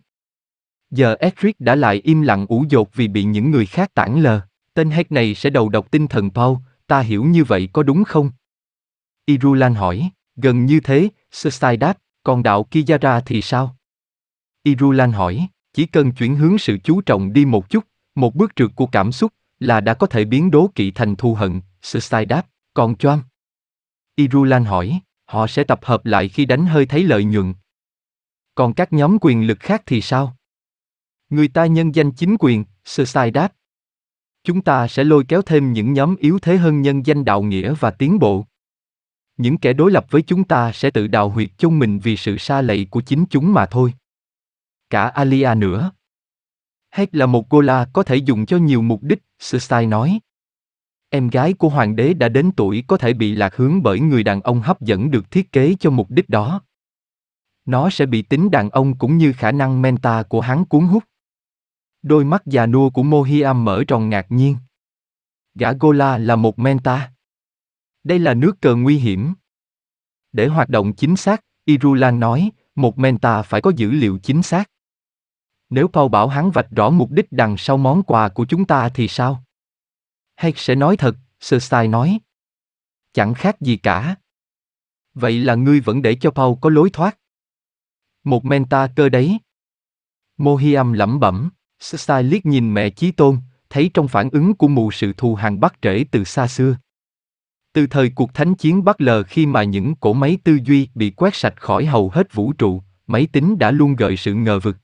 Giờ Edric đã lại im lặng ủ dột vì bị những người khác tản lờ. Tên hét này sẽ đầu độc tinh thần Paul, ta hiểu như vậy có đúng không? Irulan hỏi, gần như thế, Sestai đáp, còn đạo Kiyara thì sao? Irulan hỏi, chỉ cần chuyển hướng sự chú trọng đi một chút, một bước trượt của cảm xúc, là đã có thể biến đố kỵ thành thù hận, Sestai đáp, còn Choam? Irulan hỏi, họ sẽ tập hợp lại khi đánh hơi thấy lợi nhuận. Còn các nhóm quyền lực khác thì sao? Người ta nhân danh chính quyền, sơ sai đáp. Chúng ta sẽ lôi kéo thêm những nhóm yếu thế hơn nhân danh đạo nghĩa và tiến bộ. Những kẻ đối lập với chúng ta sẽ tự đào huyệt chôn mình vì sự xa lầy của chính chúng mà thôi. Cả Alia nữa. Hết là một gola có thể dùng cho nhiều mục đích, Stai nói. Em gái của hoàng đế đã đến tuổi có thể bị lạc hướng bởi người đàn ông hấp dẫn được thiết kế cho mục đích đó. Nó sẽ bị tính đàn ông cũng như khả năng menta của hắn cuốn hút. Đôi mắt già nua của Mohiam mở tròn ngạc nhiên. Gã Gola là một menta. Đây là nước cờ nguy hiểm. Để hoạt động chính xác, Irulan nói, một menta phải có dữ liệu chính xác. Nếu Paul bảo hắn vạch rõ mục đích đằng sau món quà của chúng ta thì sao? Hay sẽ nói thật, Sơ Sai nói. Chẳng khác gì cả. Vậy là ngươi vẫn để cho Paul có lối thoát. Một menta cơ đấy. Mohiam lẩm bẩm. Sista liếc nhìn mẹ Chí Tôn, thấy trong phản ứng của mụ sự thù hàng bắt trễ từ xa xưa. Từ thời cuộc thánh chiến bắt lờ khi mà những cổ máy tư duy bị quét sạch khỏi hầu hết vũ trụ, máy tính đã luôn gợi sự ngờ vực.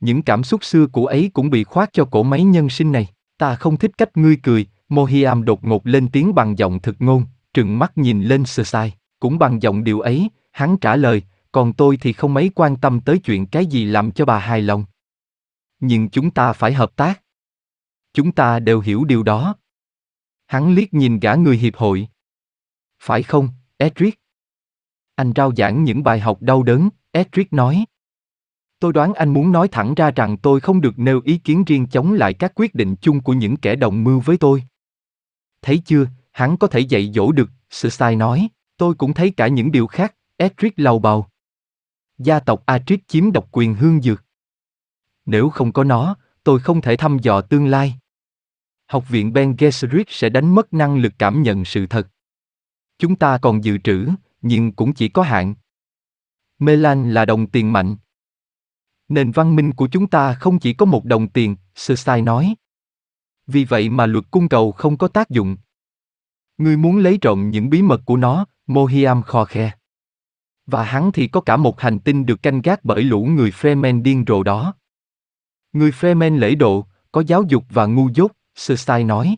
Những cảm xúc xưa của ấy cũng bị khoác cho cổ máy nhân sinh này. Ta không thích cách ngươi cười, Mohiam đột ngột lên tiếng bằng giọng thực ngôn, trừng mắt nhìn lên sơ sai. Cũng bằng giọng điều ấy, hắn trả lời, còn tôi thì không mấy quan tâm tới chuyện cái gì làm cho bà hài lòng, nhưng chúng ta phải hợp tác. Chúng ta đều hiểu điều đó. Hắn liếc nhìn gã người hiệp hội. Phải không, Edric? Anh rao giảng những bài học đau đớn, Edric nói. Tôi đoán anh muốn nói thẳng ra rằng tôi không được nêu ý kiến riêng chống lại các quyết định chung của những kẻ đồng mưu với tôi. Thấy chưa, hắn có thể dạy dỗ được, sự sai nói. Tôi cũng thấy cả những điều khác, Edric lầu bầu. Gia tộc Atric chiếm độc quyền hương dược nếu không có nó, tôi không thể thăm dò tương lai. Học viện Ben Gesserit sẽ đánh mất năng lực cảm nhận sự thật. Chúng ta còn dự trữ, nhưng cũng chỉ có hạn. Melan là đồng tiền mạnh. Nền văn minh của chúng ta không chỉ có một đồng tiền, Sestai nói. Vì vậy mà luật cung cầu không có tác dụng. Ngươi muốn lấy trộm những bí mật của nó, Mohiam kho khe. Và hắn thì có cả một hành tinh được canh gác bởi lũ người Fremen điên rồ đó. Người Fremen lễ độ, có giáo dục và ngu dốt, Stein nói.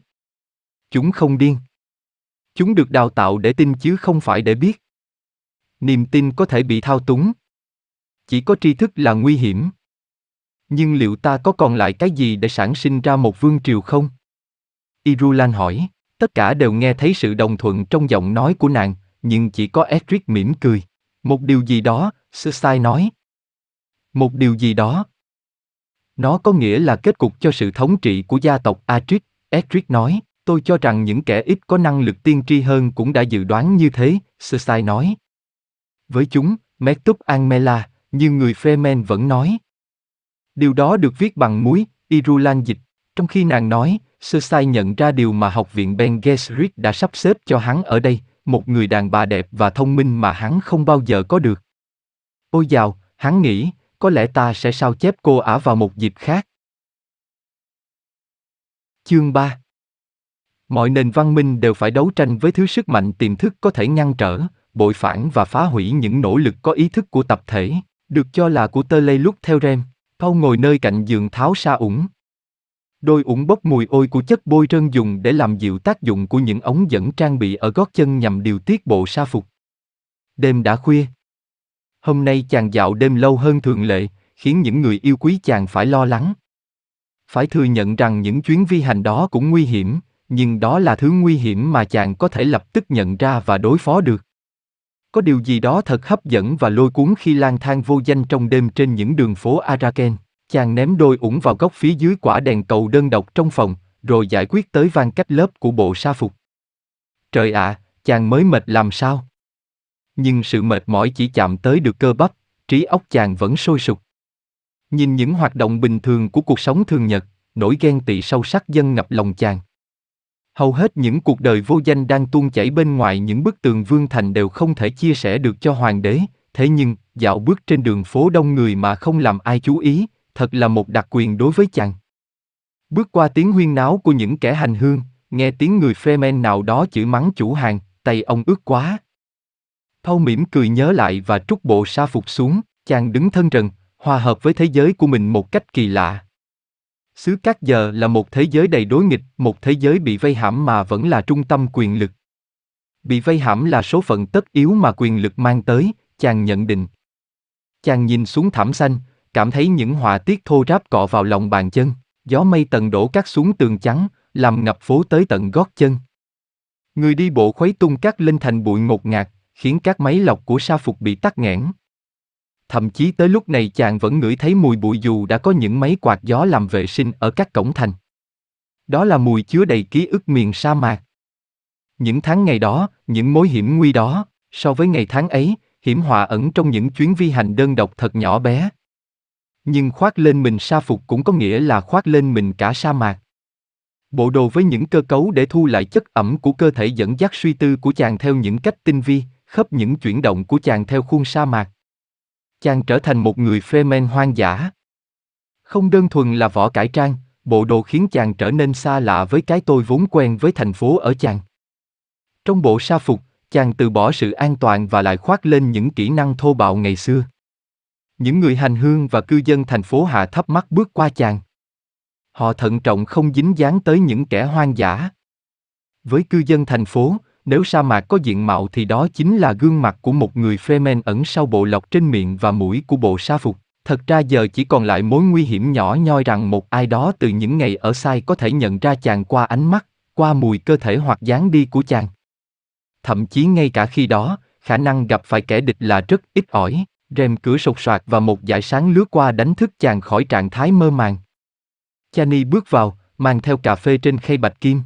Chúng không điên. Chúng được đào tạo để tin chứ không phải để biết. Niềm tin có thể bị thao túng. Chỉ có tri thức là nguy hiểm. Nhưng liệu ta có còn lại cái gì để sản sinh ra một vương triều không? Irulan hỏi, tất cả đều nghe thấy sự đồng thuận trong giọng nói của nàng, nhưng chỉ có Edric mỉm cười. Một điều gì đó, Sir nói. Một điều gì đó, nó có nghĩa là kết cục cho sự thống trị của gia tộc Atric, Edric nói. Tôi cho rằng những kẻ ít có năng lực tiên tri hơn cũng đã dự đoán như thế, Sesai nói. Với chúng, Mektup Anmela, như người Fremen vẫn nói. Điều đó được viết bằng muối, Irulan dịch. Trong khi nàng nói, Sesai nhận ra điều mà học viện Ben Gesserit đã sắp xếp cho hắn ở đây, một người đàn bà đẹp và thông minh mà hắn không bao giờ có được. Ôi dào, hắn nghĩ, có lẽ ta sẽ sao chép cô ả vào một dịp khác. Chương 3 Mọi nền văn minh đều phải đấu tranh với thứ sức mạnh tiềm thức có thể ngăn trở, bội phản và phá hủy những nỗ lực có ý thức của tập thể, được cho là của tơ lây lúc theo rem, Paul ngồi nơi cạnh giường tháo sa ủng. Đôi ủng bốc mùi ôi của chất bôi trơn dùng để làm dịu tác dụng của những ống dẫn trang bị ở gót chân nhằm điều tiết bộ sa phục. Đêm đã khuya, Hôm nay chàng dạo đêm lâu hơn thường lệ, khiến những người yêu quý chàng phải lo lắng. Phải thừa nhận rằng những chuyến vi hành đó cũng nguy hiểm, nhưng đó là thứ nguy hiểm mà chàng có thể lập tức nhận ra và đối phó được. Có điều gì đó thật hấp dẫn và lôi cuốn khi lang thang vô danh trong đêm trên những đường phố Araken. Chàng ném đôi ủng vào góc phía dưới quả đèn cầu đơn độc trong phòng, rồi giải quyết tới van cách lớp của bộ sa phục. Trời ạ, à, chàng mới mệt làm sao? nhưng sự mệt mỏi chỉ chạm tới được cơ bắp, trí óc chàng vẫn sôi sục. Nhìn những hoạt động bình thường của cuộc sống thường nhật, nỗi ghen tị sâu sắc dâng ngập lòng chàng. Hầu hết những cuộc đời vô danh đang tuôn chảy bên ngoài những bức tường vương thành đều không thể chia sẻ được cho hoàng đế, thế nhưng, dạo bước trên đường phố đông người mà không làm ai chú ý, thật là một đặc quyền đối với chàng. Bước qua tiếng huyên náo của những kẻ hành hương, nghe tiếng người phê men nào đó chửi mắng chủ hàng, tay ông ướt quá, thâu mỉm cười nhớ lại và trút bộ sa phục xuống, chàng đứng thân rần, hòa hợp với thế giới của mình một cách kỳ lạ. Xứ Cát Giờ là một thế giới đầy đối nghịch, một thế giới bị vây hãm mà vẫn là trung tâm quyền lực. Bị vây hãm là số phận tất yếu mà quyền lực mang tới, chàng nhận định. Chàng nhìn xuống thảm xanh, cảm thấy những họa tiết thô ráp cọ vào lòng bàn chân, gió mây tầng đổ cát xuống tường trắng, làm ngập phố tới tận gót chân. Người đi bộ khuấy tung cát lên thành bụi ngột ngạt, khiến các máy lọc của sa phục bị tắc nghẽn. Thậm chí tới lúc này chàng vẫn ngửi thấy mùi bụi dù đã có những máy quạt gió làm vệ sinh ở các cổng thành. Đó là mùi chứa đầy ký ức miền sa mạc. Những tháng ngày đó, những mối hiểm nguy đó, so với ngày tháng ấy, hiểm họa ẩn trong những chuyến vi hành đơn độc thật nhỏ bé. Nhưng khoác lên mình sa phục cũng có nghĩa là khoác lên mình cả sa mạc. Bộ đồ với những cơ cấu để thu lại chất ẩm của cơ thể dẫn dắt suy tư của chàng theo những cách tinh vi, khớp những chuyển động của chàng theo khuôn sa mạc. Chàng trở thành một người phê men hoang dã. Không đơn thuần là võ cải trang, bộ đồ khiến chàng trở nên xa lạ với cái tôi vốn quen với thành phố ở chàng. Trong bộ sa phục, chàng từ bỏ sự an toàn và lại khoác lên những kỹ năng thô bạo ngày xưa. Những người hành hương và cư dân thành phố hạ thấp mắt bước qua chàng. Họ thận trọng không dính dáng tới những kẻ hoang dã. Với cư dân thành phố, nếu sa mạc có diện mạo thì đó chính là gương mặt của một người Fremen ẩn sau bộ lọc trên miệng và mũi của bộ sa phục. Thật ra giờ chỉ còn lại mối nguy hiểm nhỏ nhoi rằng một ai đó từ những ngày ở sai có thể nhận ra chàng qua ánh mắt, qua mùi cơ thể hoặc dáng đi của chàng. Thậm chí ngay cả khi đó, khả năng gặp phải kẻ địch là rất ít ỏi, rèm cửa sột soạt và một dải sáng lướt qua đánh thức chàng khỏi trạng thái mơ màng. Chani bước vào, mang theo cà phê trên khay bạch kim.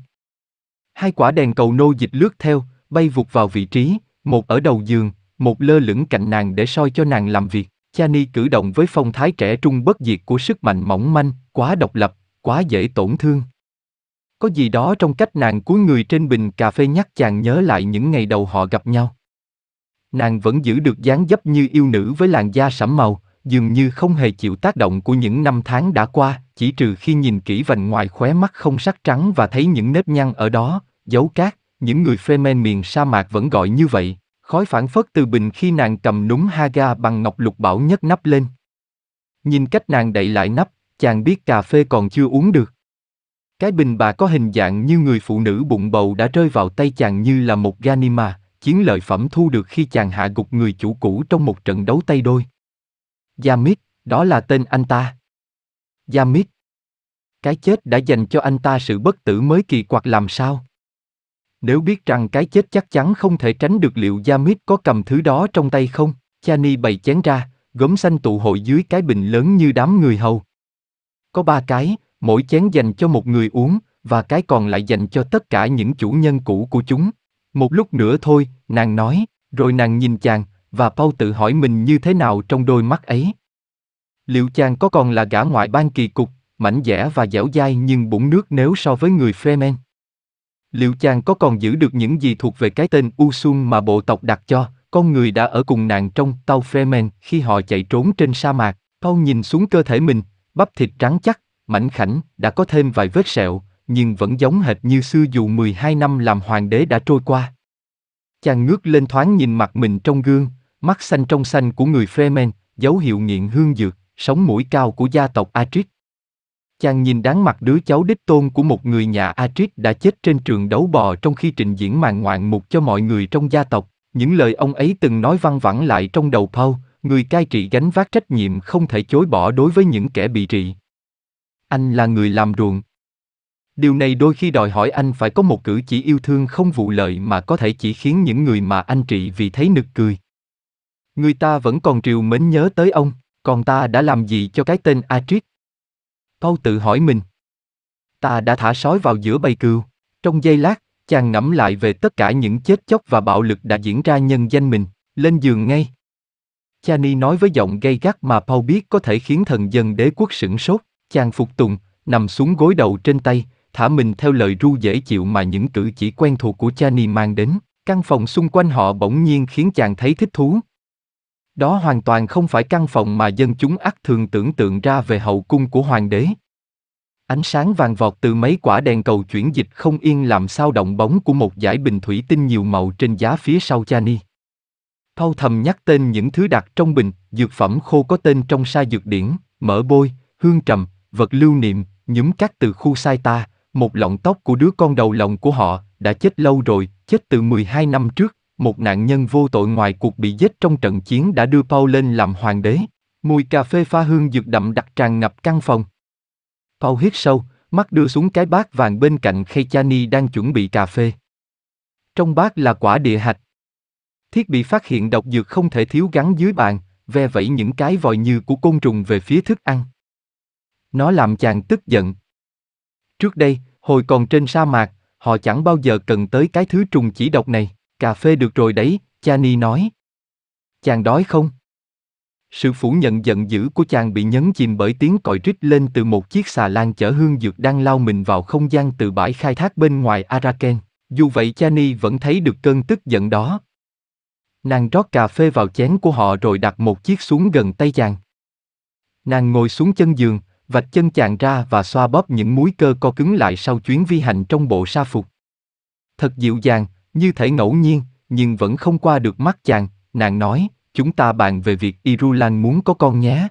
Hai quả đèn cầu nô dịch lướt theo, bay vụt vào vị trí, một ở đầu giường, một lơ lửng cạnh nàng để soi cho nàng làm việc. Chani cử động với phong thái trẻ trung bất diệt của sức mạnh mỏng manh, quá độc lập, quá dễ tổn thương. Có gì đó trong cách nàng cúi người trên bình cà phê nhắc chàng nhớ lại những ngày đầu họ gặp nhau. Nàng vẫn giữ được dáng dấp như yêu nữ với làn da sẫm màu, dường như không hề chịu tác động của những năm tháng đã qua, chỉ trừ khi nhìn kỹ vành ngoài khóe mắt không sắc trắng và thấy những nếp nhăn ở đó, dấu cát, những người Fremen miền sa mạc vẫn gọi như vậy. Khói phản phất từ bình khi nàng cầm núm Haga bằng ngọc lục bảo nhất nắp lên. Nhìn cách nàng đậy lại nắp, chàng biết cà phê còn chưa uống được. Cái bình bà có hình dạng như người phụ nữ bụng bầu đã rơi vào tay chàng như là một ganima, chiến lợi phẩm thu được khi chàng hạ gục người chủ cũ trong một trận đấu tay đôi. Yamit, đó là tên anh ta. Yamit. Cái chết đã dành cho anh ta sự bất tử mới kỳ quặc làm sao? Nếu biết rằng cái chết chắc chắn không thể tránh được liệu Yamit có cầm thứ đó trong tay không, Chani bày chén ra, gốm xanh tụ hội dưới cái bình lớn như đám người hầu. Có ba cái, mỗi chén dành cho một người uống, và cái còn lại dành cho tất cả những chủ nhân cũ của chúng. Một lúc nữa thôi, nàng nói, rồi nàng nhìn chàng, và Paul tự hỏi mình như thế nào trong đôi mắt ấy. Liệu chàng có còn là gã ngoại ban kỳ cục, mảnh dẻ và dẻo dai nhưng bụng nước nếu so với người Fremen? liệu chàng có còn giữ được những gì thuộc về cái tên Usun mà bộ tộc đặt cho, con người đã ở cùng nàng trong tàu Fremen khi họ chạy trốn trên sa mạc. Câu nhìn xuống cơ thể mình, bắp thịt trắng chắc, mảnh khảnh, đã có thêm vài vết sẹo, nhưng vẫn giống hệt như xưa dù 12 năm làm hoàng đế đã trôi qua. Chàng ngước lên thoáng nhìn mặt mình trong gương, mắt xanh trong xanh của người Fremen, dấu hiệu nghiện hương dược, sống mũi cao của gia tộc Atrix. Chàng nhìn đáng mặt đứa cháu đích tôn của một người nhà Atrit đã chết trên trường đấu bò trong khi trình diễn màn ngoạn mục cho mọi người trong gia tộc. Những lời ông ấy từng nói văng vẳng lại trong đầu Paul, người cai trị gánh vác trách nhiệm không thể chối bỏ đối với những kẻ bị trị. Anh là người làm ruộng. Điều này đôi khi đòi hỏi anh phải có một cử chỉ yêu thương không vụ lợi mà có thể chỉ khiến những người mà anh trị vì thấy nực cười. Người ta vẫn còn triều mến nhớ tới ông, còn ta đã làm gì cho cái tên Atrit Paul tự hỏi mình. Ta đã thả sói vào giữa bầy cừu. Trong giây lát, chàng ngẫm lại về tất cả những chết chóc và bạo lực đã diễn ra nhân danh mình, lên giường ngay. Chani nói với giọng gay gắt mà Paul biết có thể khiến thần dân đế quốc sửng sốt, chàng phục tùng, nằm xuống gối đầu trên tay, thả mình theo lời ru dễ chịu mà những cử chỉ quen thuộc của Chani mang đến. Căn phòng xung quanh họ bỗng nhiên khiến chàng thấy thích thú, đó hoàn toàn không phải căn phòng mà dân chúng ắt thường tưởng tượng ra về hậu cung của hoàng đế. Ánh sáng vàng vọt từ mấy quả đèn cầu chuyển dịch không yên làm sao động bóng của một giải bình thủy tinh nhiều màu trên giá phía sau Chani. Paul thầm nhắc tên những thứ đặt trong bình, dược phẩm khô có tên trong sa dược điển, mỡ bôi, hương trầm, vật lưu niệm, nhúm cát từ khu sai ta, một lọng tóc của đứa con đầu lòng của họ, đã chết lâu rồi, chết từ 12 năm trước, một nạn nhân vô tội ngoài cuộc bị giết trong trận chiến đã đưa Paul lên làm hoàng đế. Mùi cà phê pha hương dược đậm đặc tràn ngập căn phòng. Paul hít sâu, mắt đưa xuống cái bát vàng bên cạnh khay Chani đang chuẩn bị cà phê. Trong bát là quả địa hạch. Thiết bị phát hiện độc dược không thể thiếu gắn dưới bàn, ve vẫy những cái vòi như của côn trùng về phía thức ăn. Nó làm chàng tức giận. Trước đây, hồi còn trên sa mạc, họ chẳng bao giờ cần tới cái thứ trùng chỉ độc này. Cà phê được rồi đấy, Chani nói. Chàng đói không? Sự phủ nhận giận dữ của chàng bị nhấn chìm bởi tiếng còi rít lên từ một chiếc xà lan chở hương dược đang lao mình vào không gian từ bãi khai thác bên ngoài Araken. Dù vậy Chani vẫn thấy được cơn tức giận đó. Nàng rót cà phê vào chén của họ rồi đặt một chiếc xuống gần tay chàng. Nàng ngồi xuống chân giường, vạch chân chàng ra và xoa bóp những múi cơ co cứng lại sau chuyến vi hành trong bộ sa phục. Thật dịu dàng, như thể ngẫu nhiên, nhưng vẫn không qua được mắt chàng, nàng nói, chúng ta bàn về việc Irulan muốn có con nhé.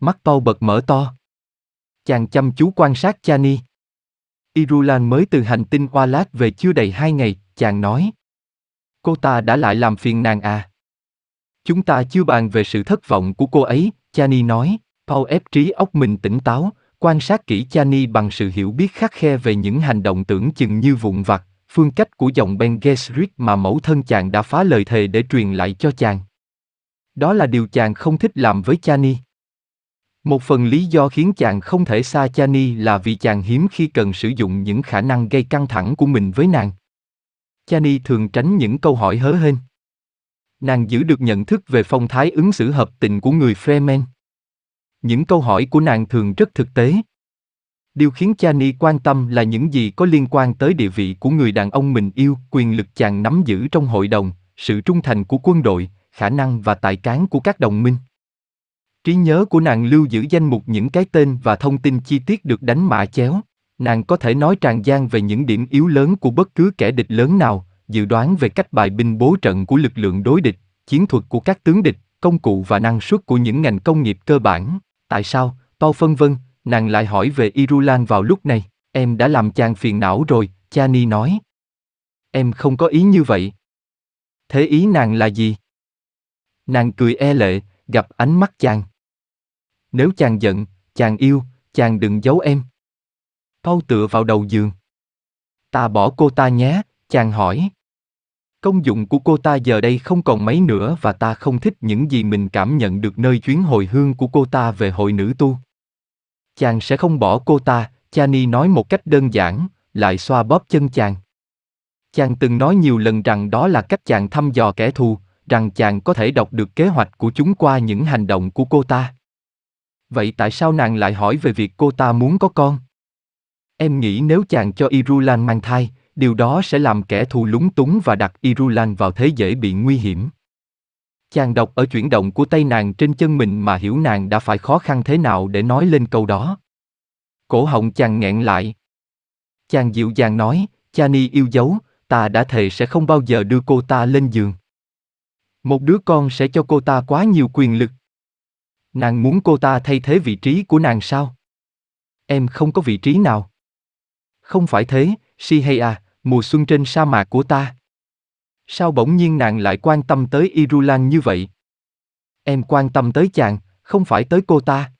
Mắt Paul bật mở to. Chàng chăm chú quan sát Chani. Irulan mới từ hành tinh Walat về chưa đầy hai ngày, chàng nói. Cô ta đã lại làm phiền nàng à? Chúng ta chưa bàn về sự thất vọng của cô ấy, Chani nói. Paul ép trí óc mình tỉnh táo, quan sát kỹ Chani bằng sự hiểu biết khắc khe về những hành động tưởng chừng như vụn vặt, phương cách của dòng Ben Gesserit mà mẫu thân chàng đã phá lời thề để truyền lại cho chàng. Đó là điều chàng không thích làm với Chani. Một phần lý do khiến chàng không thể xa Chani là vì chàng hiếm khi cần sử dụng những khả năng gây căng thẳng của mình với nàng. Chani thường tránh những câu hỏi hớ hên. Nàng giữ được nhận thức về phong thái ứng xử hợp tình của người Fremen. Những câu hỏi của nàng thường rất thực tế. Điều khiến Chani quan tâm là những gì có liên quan tới địa vị của người đàn ông mình yêu, quyền lực chàng nắm giữ trong hội đồng, sự trung thành của quân đội, khả năng và tài cán của các đồng minh. Trí nhớ của nàng lưu giữ danh mục những cái tên và thông tin chi tiết được đánh mã chéo. Nàng có thể nói tràn gian về những điểm yếu lớn của bất cứ kẻ địch lớn nào, dự đoán về cách bài binh bố trận của lực lượng đối địch, chiến thuật của các tướng địch, công cụ và năng suất của những ngành công nghiệp cơ bản. Tại sao? Paul phân vân, nàng lại hỏi về Irulan vào lúc này, em đã làm chàng phiền não rồi, Chani nói. Em không có ý như vậy. Thế ý nàng là gì? Nàng cười e lệ, gặp ánh mắt chàng. Nếu chàng giận, chàng yêu, chàng đừng giấu em. Paul tựa vào đầu giường. Ta bỏ cô ta nhé, chàng hỏi. Công dụng của cô ta giờ đây không còn mấy nữa và ta không thích những gì mình cảm nhận được nơi chuyến hồi hương của cô ta về hội nữ tu chàng sẽ không bỏ cô ta, Chani nói một cách đơn giản, lại xoa bóp chân chàng. Chàng từng nói nhiều lần rằng đó là cách chàng thăm dò kẻ thù, rằng chàng có thể đọc được kế hoạch của chúng qua những hành động của cô ta. Vậy tại sao nàng lại hỏi về việc cô ta muốn có con? Em nghĩ nếu chàng cho Irulan mang thai, điều đó sẽ làm kẻ thù lúng túng và đặt Irulan vào thế dễ bị nguy hiểm. Chàng đọc ở chuyển động của tay nàng trên chân mình mà hiểu nàng đã phải khó khăn thế nào để nói lên câu đó. Cổ họng chàng nghẹn lại. Chàng dịu dàng nói, cha ni yêu dấu, ta đã thề sẽ không bao giờ đưa cô ta lên giường. Một đứa con sẽ cho cô ta quá nhiều quyền lực. Nàng muốn cô ta thay thế vị trí của nàng sao? Em không có vị trí nào. Không phải thế, Shiheya, à, mùa xuân trên sa mạc của ta. Sao bỗng nhiên nàng lại quan tâm tới Irulan như vậy? Em quan tâm tới chàng, không phải tới cô ta.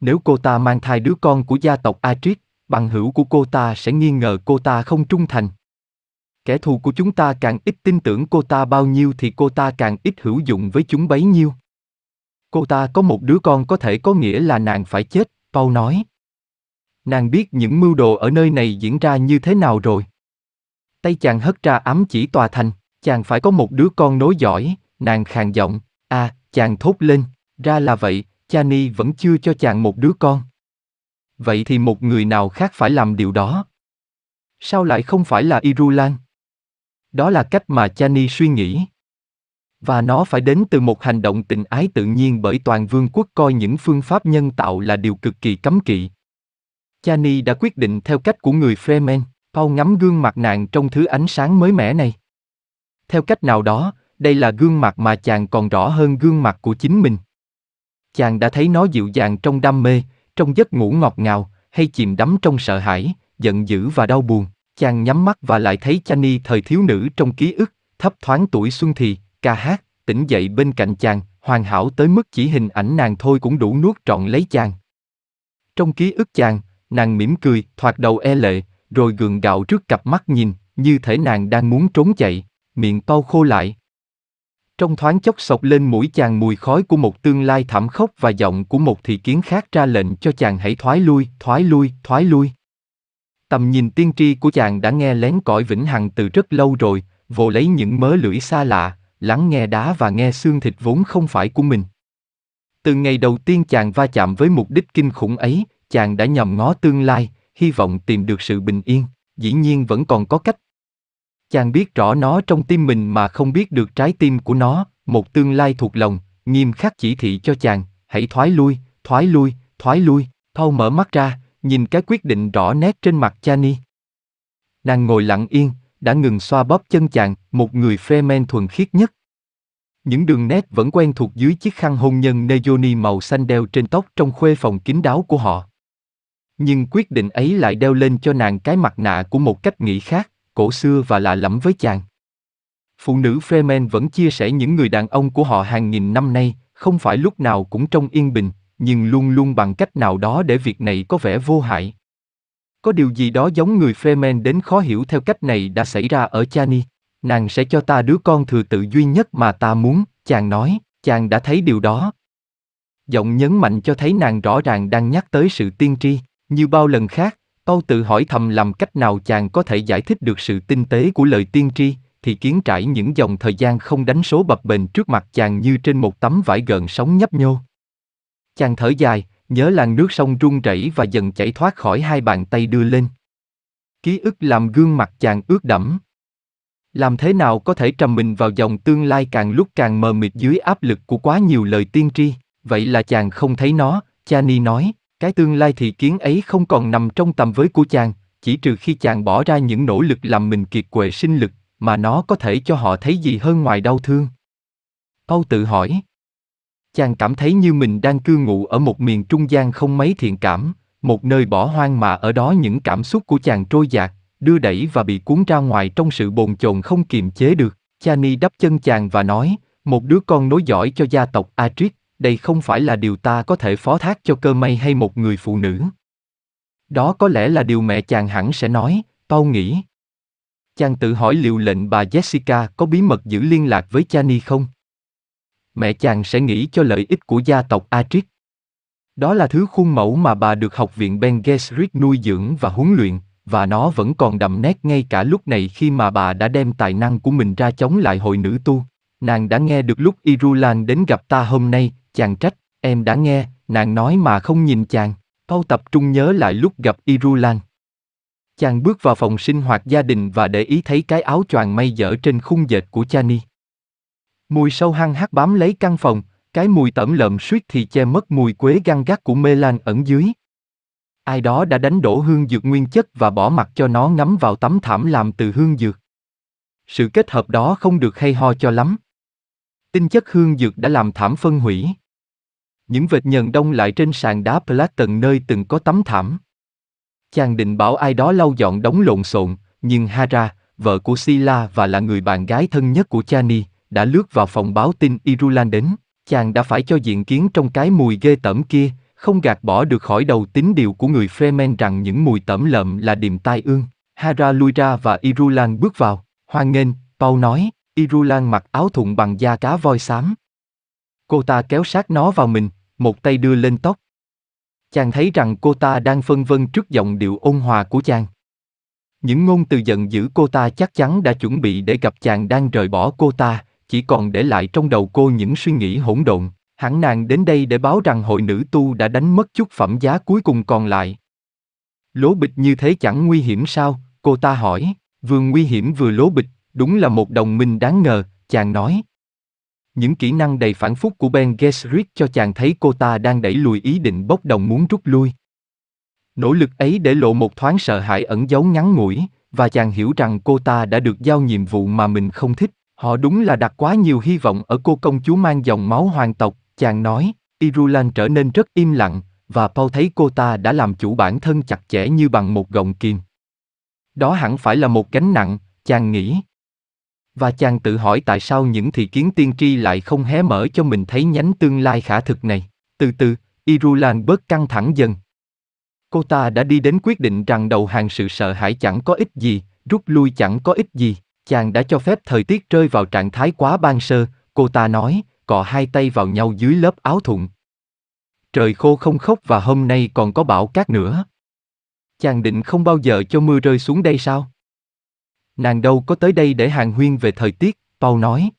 Nếu cô ta mang thai đứa con của gia tộc Atrit, bằng hữu của cô ta sẽ nghi ngờ cô ta không trung thành. Kẻ thù của chúng ta càng ít tin tưởng cô ta bao nhiêu thì cô ta càng ít hữu dụng với chúng bấy nhiêu. Cô ta có một đứa con có thể có nghĩa là nàng phải chết, Paul nói. Nàng biết những mưu đồ ở nơi này diễn ra như thế nào rồi. Tay chàng hất ra ám chỉ tòa thành, chàng phải có một đứa con nối giỏi, nàng khàn giọng, a, à, chàng thốt lên, ra là vậy, cha ni vẫn chưa cho chàng một đứa con. Vậy thì một người nào khác phải làm điều đó. Sao lại không phải là Irulan? Đó là cách mà Chani suy nghĩ. Và nó phải đến từ một hành động tình ái tự nhiên bởi toàn vương quốc coi những phương pháp nhân tạo là điều cực kỳ cấm kỵ. Chani đã quyết định theo cách của người Fremen. Paul ngắm gương mặt nàng trong thứ ánh sáng mới mẻ này. Theo cách nào đó, đây là gương mặt mà chàng còn rõ hơn gương mặt của chính mình. Chàng đã thấy nó dịu dàng trong đam mê, trong giấc ngủ ngọt ngào, hay chìm đắm trong sợ hãi, giận dữ và đau buồn. Chàng nhắm mắt và lại thấy Chani thời thiếu nữ trong ký ức, thấp thoáng tuổi xuân thì, ca hát, tỉnh dậy bên cạnh chàng, hoàn hảo tới mức chỉ hình ảnh nàng thôi cũng đủ nuốt trọn lấy chàng. Trong ký ức chàng, nàng mỉm cười, thoạt đầu e lệ, rồi gượng gạo trước cặp mắt nhìn, như thể nàng đang muốn trốn chạy, miệng bao khô lại. Trong thoáng chốc sộc lên mũi chàng mùi khói của một tương lai thảm khốc và giọng của một thị kiến khác ra lệnh cho chàng hãy thoái lui, thoái lui, thoái lui. Tầm nhìn tiên tri của chàng đã nghe lén cõi vĩnh hằng từ rất lâu rồi, vồ lấy những mớ lưỡi xa lạ, lắng nghe đá và nghe xương thịt vốn không phải của mình. Từ ngày đầu tiên chàng va chạm với mục đích kinh khủng ấy, chàng đã nhầm ngó tương lai, hy vọng tìm được sự bình yên, dĩ nhiên vẫn còn có cách. Chàng biết rõ nó trong tim mình mà không biết được trái tim của nó, một tương lai thuộc lòng, nghiêm khắc chỉ thị cho chàng, hãy thoái lui, thoái lui, thoái lui. Paul mở mắt ra, nhìn cái quyết định rõ nét trên mặt Chani. Nàng ngồi lặng yên, đã ngừng xoa bóp chân chàng, một người Fremen thuần khiết nhất. Những đường nét vẫn quen thuộc dưới chiếc khăn hôn nhân Nejoni màu xanh đeo trên tóc trong khuê phòng kín đáo của họ nhưng quyết định ấy lại đeo lên cho nàng cái mặt nạ của một cách nghĩ khác, cổ xưa và lạ lẫm với chàng. Phụ nữ Fremen vẫn chia sẻ những người đàn ông của họ hàng nghìn năm nay, không phải lúc nào cũng trong yên bình, nhưng luôn luôn bằng cách nào đó để việc này có vẻ vô hại. Có điều gì đó giống người Fremen đến khó hiểu theo cách này đã xảy ra ở Chani. Nàng sẽ cho ta đứa con thừa tự duy nhất mà ta muốn, chàng nói, chàng đã thấy điều đó. Giọng nhấn mạnh cho thấy nàng rõ ràng đang nhắc tới sự tiên tri. Như bao lần khác, câu tự hỏi thầm làm cách nào chàng có thể giải thích được sự tinh tế của lời tiên tri, thì kiến trải những dòng thời gian không đánh số bập bềnh trước mặt chàng như trên một tấm vải gợn sóng nhấp nhô. Chàng thở dài, nhớ làn nước sông run rẩy và dần chảy thoát khỏi hai bàn tay đưa lên. Ký ức làm gương mặt chàng ướt đẫm. Làm thế nào có thể trầm mình vào dòng tương lai càng lúc càng mờ mịt dưới áp lực của quá nhiều lời tiên tri, vậy là chàng không thấy nó, Chani nói, cái tương lai thì kiến ấy không còn nằm trong tầm với của chàng, chỉ trừ khi chàng bỏ ra những nỗ lực làm mình kiệt quệ sinh lực, mà nó có thể cho họ thấy gì hơn ngoài đau thương. Âu tự hỏi. Chàng cảm thấy như mình đang cư ngụ ở một miền trung gian không mấy thiện cảm, một nơi bỏ hoang mà ở đó những cảm xúc của chàng trôi dạt, đưa đẩy và bị cuốn ra ngoài trong sự bồn chồn không kiềm chế được. Chani đắp chân chàng và nói, một đứa con nối dõi cho gia tộc Atric, đây không phải là điều ta có thể phó thác cho cơ may hay một người phụ nữ. Đó có lẽ là điều mẹ chàng hẳn sẽ nói, tao nghĩ. Chàng tự hỏi liệu lệnh bà Jessica có bí mật giữ liên lạc với Chani không? Mẹ chàng sẽ nghĩ cho lợi ích của gia tộc Atric. Đó là thứ khuôn mẫu mà bà được học viện Ben Gesserit nuôi dưỡng và huấn luyện, và nó vẫn còn đậm nét ngay cả lúc này khi mà bà đã đem tài năng của mình ra chống lại hội nữ tu. Nàng đã nghe được lúc Irulan đến gặp ta hôm nay, Chàng trách, em đã nghe, nàng nói mà không nhìn chàng. Paul tập trung nhớ lại lúc gặp Irulan. Chàng bước vào phòng sinh hoạt gia đình và để ý thấy cái áo choàng may dở trên khung dệt của Chani. Mùi sâu hăng hát bám lấy căn phòng, cái mùi tẩm lợm suýt thì che mất mùi quế găng gắt của mê lan ẩn dưới. Ai đó đã đánh đổ hương dược nguyên chất và bỏ mặt cho nó ngấm vào tấm thảm làm từ hương dược. Sự kết hợp đó không được hay ho cho lắm tinh chất hương dược đã làm thảm phân hủy. Những vệt nhờn đông lại trên sàn đá Platon nơi từng có tấm thảm. Chàng định bảo ai đó lau dọn đống lộn xộn, nhưng Hara, vợ của Sila và là người bạn gái thân nhất của Chani, đã lướt vào phòng báo tin Irulan đến. Chàng đã phải cho diện kiến trong cái mùi ghê tởm kia, không gạt bỏ được khỏi đầu tín điều của người Fremen rằng những mùi tẩm lợm là điềm tai ương. Hara lui ra và Irulan bước vào. Hoan nghênh, Paul nói. Irulan mặc áo thụng bằng da cá voi xám. Cô ta kéo sát nó vào mình, một tay đưa lên tóc. Chàng thấy rằng cô ta đang phân vân trước giọng điệu ôn hòa của chàng. Những ngôn từ giận dữ cô ta chắc chắn đã chuẩn bị để gặp chàng đang rời bỏ cô ta, chỉ còn để lại trong đầu cô những suy nghĩ hỗn độn. Hẳn nàng đến đây để báo rằng hội nữ tu đã đánh mất chút phẩm giá cuối cùng còn lại. Lố bịch như thế chẳng nguy hiểm sao, cô ta hỏi, vừa nguy hiểm vừa lố bịch, Đúng là một đồng minh đáng ngờ, chàng nói. Những kỹ năng đầy phản phúc của Ben Gesserit cho chàng thấy cô ta đang đẩy lùi ý định bốc đồng muốn rút lui. Nỗ lực ấy để lộ một thoáng sợ hãi ẩn giấu ngắn ngủi, và chàng hiểu rằng cô ta đã được giao nhiệm vụ mà mình không thích. Họ đúng là đặt quá nhiều hy vọng ở cô công chúa mang dòng máu hoàng tộc, chàng nói. Irulan trở nên rất im lặng, và Paul thấy cô ta đã làm chủ bản thân chặt chẽ như bằng một gọng kìm. Đó hẳn phải là một gánh nặng, chàng nghĩ, và chàng tự hỏi tại sao những thị kiến tiên tri lại không hé mở cho mình thấy nhánh tương lai khả thực này. Từ từ, Irulan bớt căng thẳng dần. Cô ta đã đi đến quyết định rằng đầu hàng sự sợ hãi chẳng có ích gì, rút lui chẳng có ích gì. Chàng đã cho phép thời tiết rơi vào trạng thái quá ban sơ, cô ta nói, cọ hai tay vào nhau dưới lớp áo thụng. Trời khô không khóc và hôm nay còn có bão cát nữa. Chàng định không bao giờ cho mưa rơi xuống đây sao? Nàng đâu có tới đây để hàn huyên về thời tiết, Paul nói.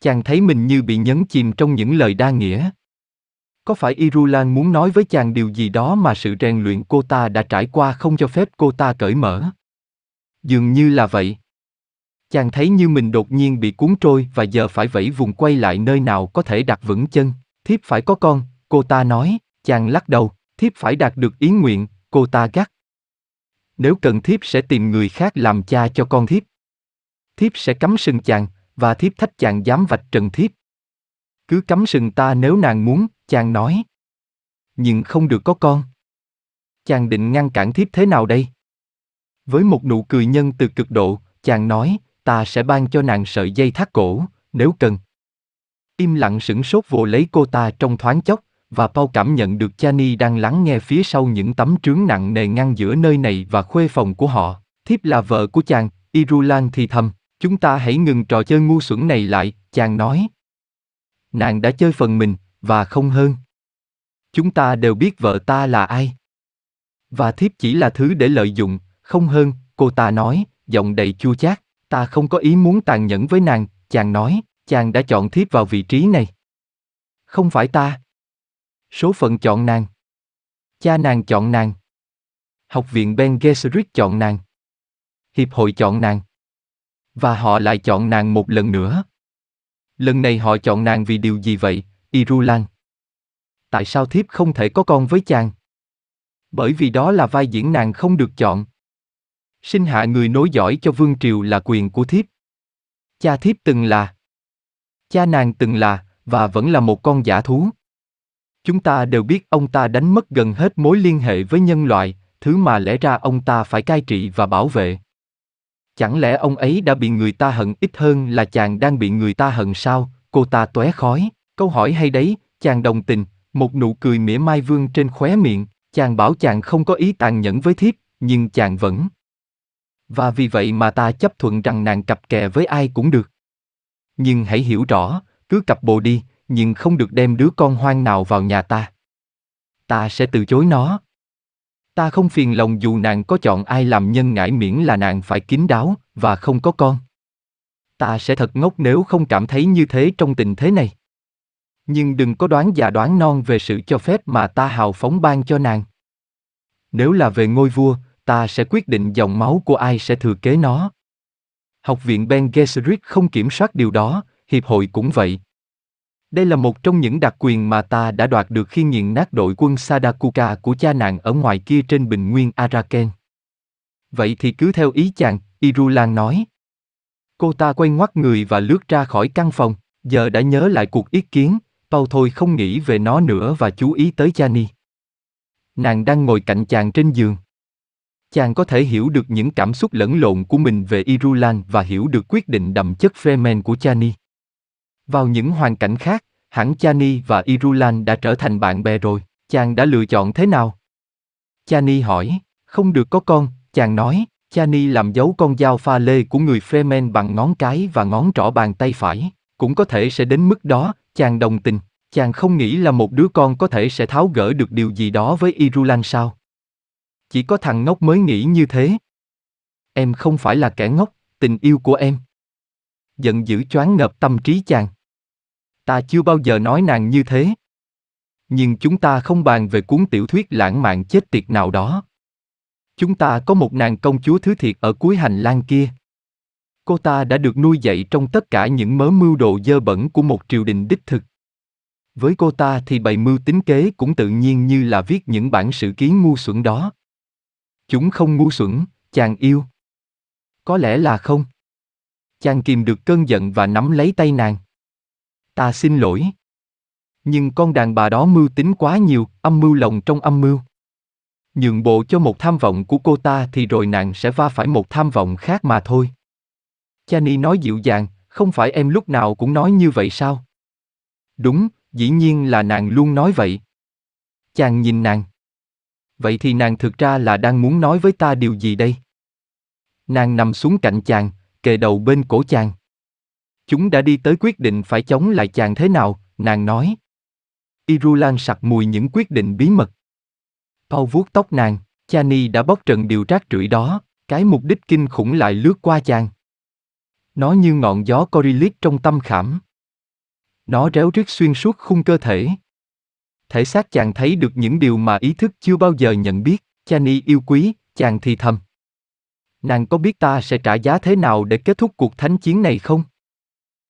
Chàng thấy mình như bị nhấn chìm trong những lời đa nghĩa. Có phải Irulan muốn nói với chàng điều gì đó mà sự rèn luyện cô ta đã trải qua không cho phép cô ta cởi mở? Dường như là vậy. Chàng thấy như mình đột nhiên bị cuốn trôi và giờ phải vẫy vùng quay lại nơi nào có thể đặt vững chân. Thiếp phải có con, cô ta nói, chàng lắc đầu, thiếp phải đạt được ý nguyện, cô ta gắt nếu cần thiếp sẽ tìm người khác làm cha cho con thiếp. Thiếp sẽ cắm sừng chàng, và thiếp thách chàng dám vạch trần thiếp. Cứ cắm sừng ta nếu nàng muốn, chàng nói. Nhưng không được có con. Chàng định ngăn cản thiếp thế nào đây? Với một nụ cười nhân từ cực độ, chàng nói, ta sẽ ban cho nàng sợi dây thắt cổ, nếu cần. Im lặng sửng sốt vồ lấy cô ta trong thoáng chốc, và Paul cảm nhận được Chani đang lắng nghe phía sau những tấm trướng nặng nề ngăn giữa nơi này và khuê phòng của họ. Thiếp là vợ của chàng, Irulan thì thầm, chúng ta hãy ngừng trò chơi ngu xuẩn này lại, chàng nói. Nàng đã chơi phần mình, và không hơn. Chúng ta đều biết vợ ta là ai. Và thiếp chỉ là thứ để lợi dụng, không hơn, cô ta nói, giọng đầy chua chát. Ta không có ý muốn tàn nhẫn với nàng, chàng nói, chàng đã chọn thiếp vào vị trí này. Không phải ta, Số phận chọn nàng. Cha nàng chọn nàng. Học viện Ben Gesserit chọn nàng. Hiệp hội chọn nàng. Và họ lại chọn nàng một lần nữa. Lần này họ chọn nàng vì điều gì vậy, Irulan? Tại sao thiếp không thể có con với chàng? Bởi vì đó là vai diễn nàng không được chọn. Sinh hạ người nối dõi cho vương triều là quyền của thiếp. Cha thiếp từng là. Cha nàng từng là, và vẫn là một con giả thú. Chúng ta đều biết ông ta đánh mất gần hết mối liên hệ với nhân loại, thứ mà lẽ ra ông ta phải cai trị và bảo vệ. Chẳng lẽ ông ấy đã bị người ta hận ít hơn là chàng đang bị người ta hận sao? Cô ta tóe khói, câu hỏi hay đấy, chàng đồng tình, một nụ cười mỉa mai vương trên khóe miệng, chàng bảo chàng không có ý tàn nhẫn với thiếp, nhưng chàng vẫn. Và vì vậy mà ta chấp thuận rằng nàng cặp kè với ai cũng được. Nhưng hãy hiểu rõ, cứ cặp bồ đi, nhưng không được đem đứa con hoang nào vào nhà ta. Ta sẽ từ chối nó. Ta không phiền lòng dù nàng có chọn ai làm nhân ngại miễn là nàng phải kín đáo và không có con. Ta sẽ thật ngốc nếu không cảm thấy như thế trong tình thế này. Nhưng đừng có đoán già đoán non về sự cho phép mà ta hào phóng ban cho nàng. Nếu là về ngôi vua, ta sẽ quyết định dòng máu của ai sẽ thừa kế nó. Học viện Ben Gesserit không kiểm soát điều đó, hiệp hội cũng vậy, đây là một trong những đặc quyền mà ta đã đoạt được khi nghiện nát đội quân Sadakuka của cha nàng ở ngoài kia trên bình nguyên Araken. Vậy thì cứ theo ý chàng, Irulan nói. Cô ta quay ngoắt người và lướt ra khỏi căn phòng, giờ đã nhớ lại cuộc ý kiến, Tao thôi không nghĩ về nó nữa và chú ý tới Chani. Nàng đang ngồi cạnh chàng trên giường. Chàng có thể hiểu được những cảm xúc lẫn lộn của mình về Irulan và hiểu được quyết định đậm chất Fremen của Chani. Vào những hoàn cảnh khác, hẳn Chani và Irulan đã trở thành bạn bè rồi, chàng đã lựa chọn thế nào? Chani hỏi, không được có con, chàng nói, Chani làm dấu con dao pha lê của người Fremen bằng ngón cái và ngón trỏ bàn tay phải, cũng có thể sẽ đến mức đó, chàng đồng tình, chàng không nghĩ là một đứa con có thể sẽ tháo gỡ được điều gì đó với Irulan sao? Chỉ có thằng ngốc mới nghĩ như thế. Em không phải là kẻ ngốc, tình yêu của em. Giận dữ choáng ngập tâm trí chàng ta chưa bao giờ nói nàng như thế. Nhưng chúng ta không bàn về cuốn tiểu thuyết lãng mạn chết tiệt nào đó. Chúng ta có một nàng công chúa thứ thiệt ở cuối hành lang kia. Cô ta đã được nuôi dạy trong tất cả những mớ mưu đồ dơ bẩn của một triều đình đích thực. Với cô ta thì bày mưu tính kế cũng tự nhiên như là viết những bản sự ký ngu xuẩn đó. Chúng không ngu xuẩn, chàng yêu. Có lẽ là không. Chàng kìm được cơn giận và nắm lấy tay nàng ta xin lỗi. Nhưng con đàn bà đó mưu tính quá nhiều, âm mưu lòng trong âm mưu. Nhượng bộ cho một tham vọng của cô ta thì rồi nàng sẽ va phải một tham vọng khác mà thôi. Chani nói dịu dàng, không phải em lúc nào cũng nói như vậy sao? Đúng, dĩ nhiên là nàng luôn nói vậy. Chàng nhìn nàng. Vậy thì nàng thực ra là đang muốn nói với ta điều gì đây? Nàng nằm xuống cạnh chàng, kề đầu bên cổ chàng. Chúng đã đi tới quyết định phải chống lại chàng thế nào, nàng nói. Irulan sặc mùi những quyết định bí mật. Paul vuốt tóc nàng, Chani đã bóc trần điều rác rưởi đó, cái mục đích kinh khủng lại lướt qua chàng. Nó như ngọn gió Corilis trong tâm khảm. Nó réo rứt xuyên suốt khung cơ thể. Thể xác chàng thấy được những điều mà ý thức chưa bao giờ nhận biết, Chani yêu quý, chàng thì thầm. Nàng có biết ta sẽ trả giá thế nào để kết thúc cuộc thánh chiến này không?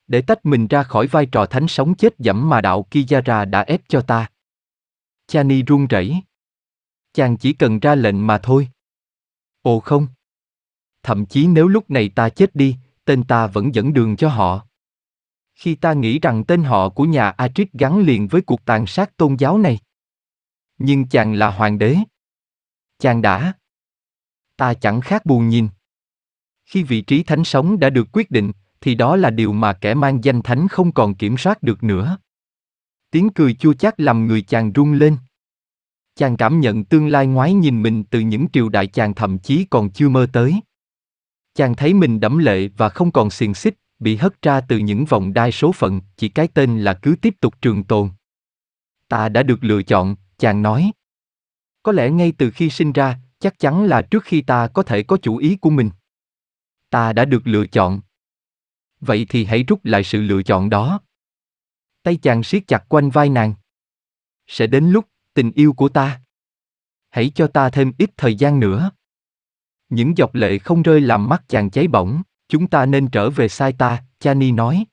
để tách mình ra khỏi vai trò thánh sống chết dẫm mà đạo Kiyara đã ép cho ta. Chani run rẩy. Chàng chỉ cần ra lệnh mà thôi. Ồ không. Thậm chí nếu lúc này ta chết đi, tên ta vẫn dẫn đường cho họ. Khi ta nghĩ rằng tên họ của nhà Atrit gắn liền với cuộc tàn sát tôn giáo này. Nhưng chàng là hoàng đế. Chàng đã. Ta chẳng khác buồn nhìn. Khi vị trí thánh sống đã được quyết định, thì đó là điều mà kẻ mang danh thánh không còn kiểm soát được nữa. Tiếng cười chua chát làm người chàng run lên. Chàng cảm nhận tương lai ngoái nhìn mình từ những triều đại chàng thậm chí còn chưa mơ tới. Chàng thấy mình đẫm lệ và không còn xiềng xích, bị hất ra từ những vòng đai số phận, chỉ cái tên là cứ tiếp tục trường tồn. Ta đã được lựa chọn, chàng nói. Có lẽ ngay từ khi sinh ra, chắc chắn là trước khi ta có thể có chủ ý của mình. Ta đã được lựa chọn vậy thì hãy rút lại sự lựa chọn đó. Tay chàng siết chặt quanh vai nàng. Sẽ đến lúc, tình yêu của ta. Hãy cho ta thêm ít thời gian nữa. Những giọt lệ không rơi làm mắt chàng cháy bỏng, chúng ta nên trở về sai ta, Chani nói.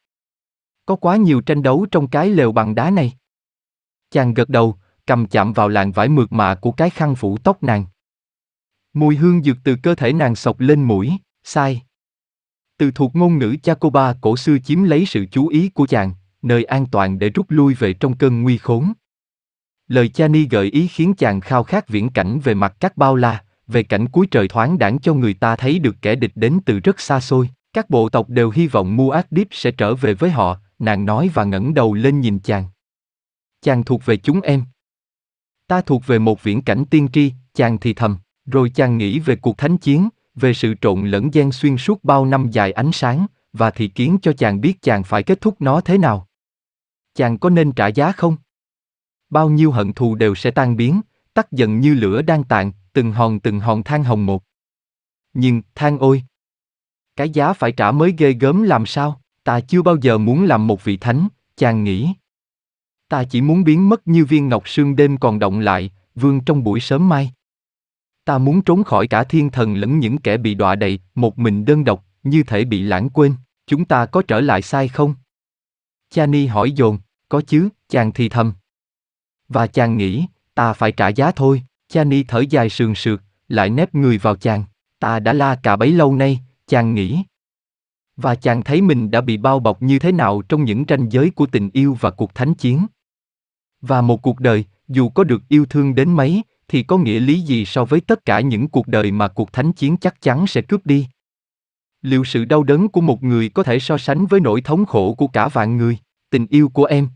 Có quá nhiều tranh đấu trong cái lều bằng đá này. Chàng gật đầu, cầm chạm vào làn vải mượt mà của cái khăn phủ tóc nàng. Mùi hương dược từ cơ thể nàng sộc lên mũi, sai. Từ thuộc ngôn ngữ Jacoba cổ xưa chiếm lấy sự chú ý của chàng, nơi an toàn để rút lui về trong cơn nguy khốn. Lời Chani gợi ý khiến chàng khao khát viễn cảnh về mặt các bao la, về cảnh cuối trời thoáng đảng cho người ta thấy được kẻ địch đến từ rất xa xôi. Các bộ tộc đều hy vọng Muad'Dib sẽ trở về với họ, nàng nói và ngẩng đầu lên nhìn chàng. Chàng thuộc về chúng em. Ta thuộc về một viễn cảnh tiên tri, chàng thì thầm, rồi chàng nghĩ về cuộc thánh chiến, về sự trộn lẫn gian xuyên suốt bao năm dài ánh sáng, và thị kiến cho chàng biết chàng phải kết thúc nó thế nào. Chàng có nên trả giá không? Bao nhiêu hận thù đều sẽ tan biến, tắt dần như lửa đang tàn, từng hòn từng hòn than hồng một. Nhưng, than ôi! Cái giá phải trả mới ghê gớm làm sao, ta chưa bao giờ muốn làm một vị thánh, chàng nghĩ. Ta chỉ muốn biến mất như viên ngọc sương đêm còn động lại, vương trong buổi sớm mai. Ta muốn trốn khỏi cả thiên thần lẫn những kẻ bị đọa đầy, một mình đơn độc, như thể bị lãng quên, chúng ta có trở lại sai không? Chani hỏi dồn, có chứ, chàng thì thầm. Và chàng nghĩ, ta phải trả giá thôi, Chani thở dài sườn sượt, lại nép người vào chàng, ta đã la cả bấy lâu nay, chàng nghĩ. Và chàng thấy mình đã bị bao bọc như thế nào trong những ranh giới của tình yêu và cuộc thánh chiến. Và một cuộc đời, dù có được yêu thương đến mấy, thì có nghĩa lý gì so với tất cả những cuộc đời mà cuộc thánh chiến chắc chắn sẽ cướp đi? Liệu sự đau đớn của một người có thể so sánh với nỗi thống khổ của cả vạn người, tình yêu của em?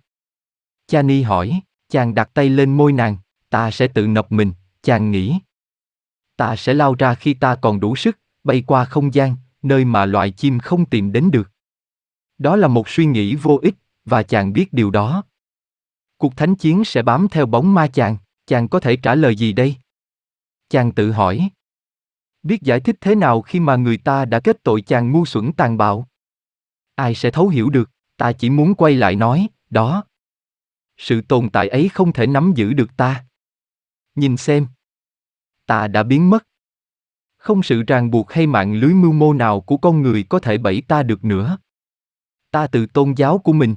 Chani hỏi, chàng đặt tay lên môi nàng, ta sẽ tự nộp mình, chàng nghĩ. Ta sẽ lao ra khi ta còn đủ sức, bay qua không gian, nơi mà loài chim không tìm đến được. Đó là một suy nghĩ vô ích, và chàng biết điều đó. Cuộc thánh chiến sẽ bám theo bóng ma chàng chàng có thể trả lời gì đây chàng tự hỏi biết giải thích thế nào khi mà người ta đã kết tội chàng ngu xuẩn tàn bạo ai sẽ thấu hiểu được ta chỉ muốn quay lại nói đó sự tồn tại ấy không thể nắm giữ được ta nhìn xem ta đã biến mất không sự ràng buộc hay mạng lưới mưu mô nào của con người có thể bẫy ta được nữa ta từ tôn giáo của mình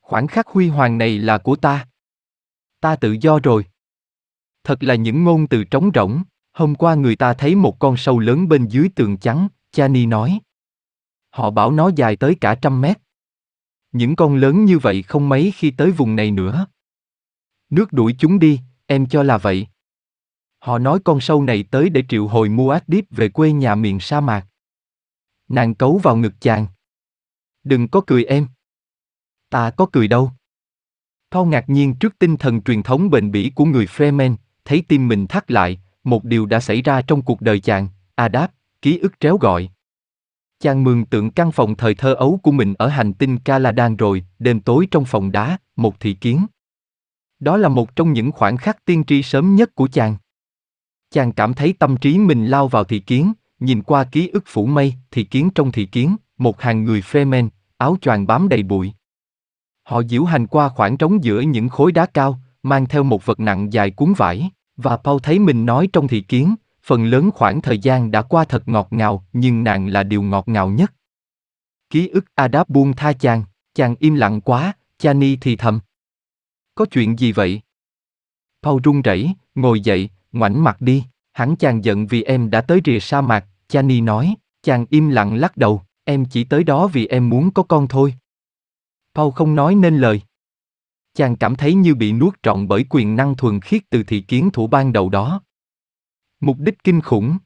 khoảng khắc huy hoàng này là của ta ta tự do rồi. Thật là những ngôn từ trống rỗng, hôm qua người ta thấy một con sâu lớn bên dưới tường trắng, Chani nói. Họ bảo nó dài tới cả trăm mét. Những con lớn như vậy không mấy khi tới vùng này nữa. Nước đuổi chúng đi, em cho là vậy. Họ nói con sâu này tới để triệu hồi Muad'Dib về quê nhà miền sa mạc. Nàng cấu vào ngực chàng. Đừng có cười em. Ta có cười đâu. Paul ngạc nhiên trước tinh thần truyền thống bền bỉ của người Fremen, thấy tim mình thắt lại, một điều đã xảy ra trong cuộc đời chàng, Adap, ký ức tréo gọi. Chàng mường tượng căn phòng thời thơ ấu của mình ở hành tinh Caladan rồi, đêm tối trong phòng đá, một thị kiến. Đó là một trong những khoảng khắc tiên tri sớm nhất của chàng. Chàng cảm thấy tâm trí mình lao vào thị kiến, nhìn qua ký ức phủ mây, thị kiến trong thị kiến, một hàng người Fremen, áo choàng bám đầy bụi. Họ diễu hành qua khoảng trống giữa những khối đá cao, mang theo một vật nặng dài cuốn vải, và Paul thấy mình nói trong thị kiến, phần lớn khoảng thời gian đã qua thật ngọt ngào, nhưng nàng là điều ngọt ngào nhất. Ký ức Adab buông tha chàng, chàng im lặng quá, Chani thì thầm. Có chuyện gì vậy? Paul run rẩy, ngồi dậy, ngoảnh mặt đi, hẳn chàng giận vì em đã tới rìa sa mạc, Chani nói, chàng im lặng lắc đầu, em chỉ tới đó vì em muốn có con thôi. Paul không nói nên lời. Chàng cảm thấy như bị nuốt trọn bởi quyền năng thuần khiết từ thị kiến thủ ban đầu đó. Mục đích kinh khủng.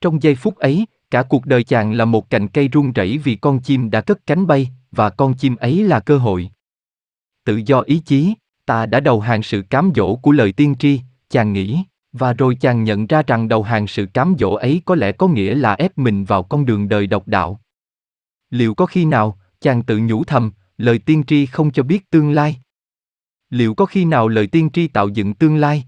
Trong giây phút ấy, cả cuộc đời chàng là một cành cây run rẩy vì con chim đã cất cánh bay, và con chim ấy là cơ hội. Tự do ý chí, ta đã đầu hàng sự cám dỗ của lời tiên tri, chàng nghĩ, và rồi chàng nhận ra rằng đầu hàng sự cám dỗ ấy có lẽ có nghĩa là ép mình vào con đường đời độc đạo. Liệu có khi nào, chàng tự nhủ thầm, lời tiên tri không cho biết tương lai. Liệu có khi nào lời tiên tri tạo dựng tương lai?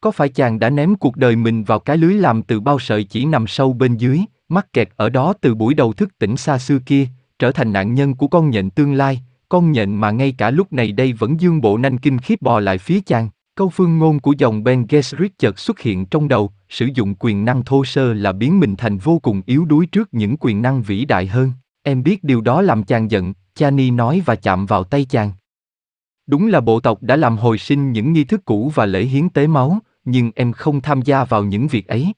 Có phải chàng đã ném cuộc đời mình vào cái lưới làm từ bao sợi chỉ nằm sâu bên dưới, mắc kẹt ở đó từ buổi đầu thức tỉnh xa xưa kia, trở thành nạn nhân của con nhện tương lai, con nhện mà ngay cả lúc này đây vẫn dương bộ nanh kinh khiếp bò lại phía chàng. Câu phương ngôn của dòng Ben Gesserit chợt xuất hiện trong đầu, sử dụng quyền năng thô sơ là biến mình thành vô cùng yếu đuối trước những quyền năng vĩ đại hơn. Em biết điều đó làm chàng giận, Chani nói và chạm vào tay chàng. Đúng là bộ tộc đã làm hồi sinh những nghi thức cũ và lễ hiến tế máu, nhưng em không tham gia vào những việc ấy.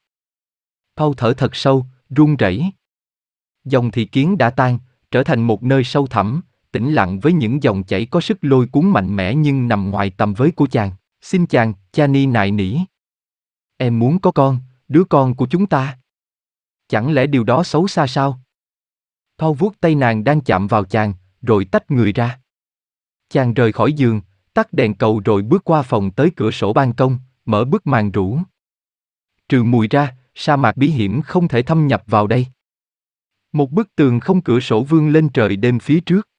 Paul thở thật sâu, run rẩy. Dòng thị kiến đã tan, trở thành một nơi sâu thẳm, tĩnh lặng với những dòng chảy có sức lôi cuốn mạnh mẽ nhưng nằm ngoài tầm với của chàng. Xin chàng, Chani nài nỉ. Em muốn có con, đứa con của chúng ta. Chẳng lẽ điều đó xấu xa sao? thao vuốt tay nàng đang chạm vào chàng, rồi tách người ra. Chàng rời khỏi giường, tắt đèn cầu rồi bước qua phòng tới cửa sổ ban công, mở bức màn rủ. Trừ mùi ra, sa mạc bí hiểm không thể thâm nhập vào đây. Một bức tường không cửa sổ vươn lên trời đêm phía trước.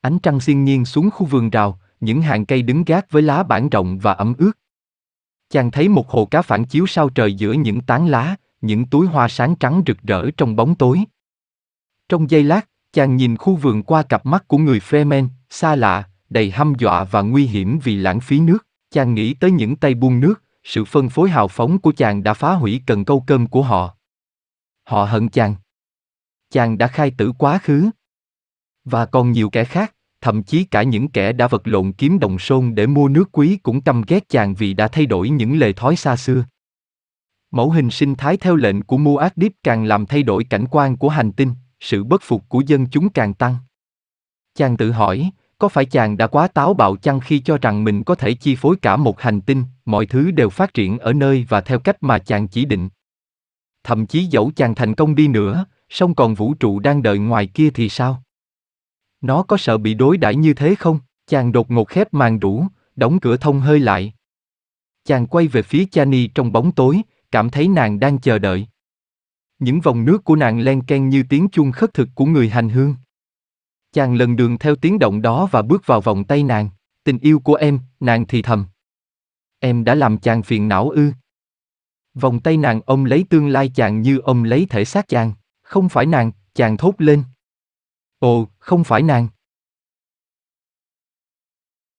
Ánh trăng xiên nhiên xuống khu vườn rào, những hàng cây đứng gác với lá bản rộng và ẩm ướt. Chàng thấy một hồ cá phản chiếu sao trời giữa những tán lá, những túi hoa sáng trắng rực rỡ trong bóng tối. Trong giây lát, chàng nhìn khu vườn qua cặp mắt của người Fremen, xa lạ, đầy hăm dọa và nguy hiểm vì lãng phí nước. Chàng nghĩ tới những tay buôn nước, sự phân phối hào phóng của chàng đã phá hủy cần câu cơm của họ. Họ hận chàng. Chàng đã khai tử quá khứ. Và còn nhiều kẻ khác, thậm chí cả những kẻ đã vật lộn kiếm đồng sôn để mua nước quý cũng căm ghét chàng vì đã thay đổi những lề thói xa xưa. Mẫu hình sinh thái theo lệnh của Muad'Dib càng làm thay đổi cảnh quan của hành tinh sự bất phục của dân chúng càng tăng. Chàng tự hỏi, có phải chàng đã quá táo bạo chăng khi cho rằng mình có thể chi phối cả một hành tinh, mọi thứ đều phát triển ở nơi và theo cách mà chàng chỉ định. Thậm chí dẫu chàng thành công đi nữa, song còn vũ trụ đang đợi ngoài kia thì sao? Nó có sợ bị đối đãi như thế không? Chàng đột ngột khép màn rũ, đóng cửa thông hơi lại. Chàng quay về phía Chani trong bóng tối, cảm thấy nàng đang chờ đợi. Những vòng nước của nàng len ken như tiếng chuông khất thực của người hành hương. Chàng lần đường theo tiếng động đó và bước vào vòng tay nàng, tình yêu của em, nàng thì thầm. Em đã làm chàng phiền não ư. Vòng tay nàng ôm lấy tương lai chàng như ôm lấy thể xác chàng, không phải nàng, chàng thốt lên. Ồ, không phải nàng.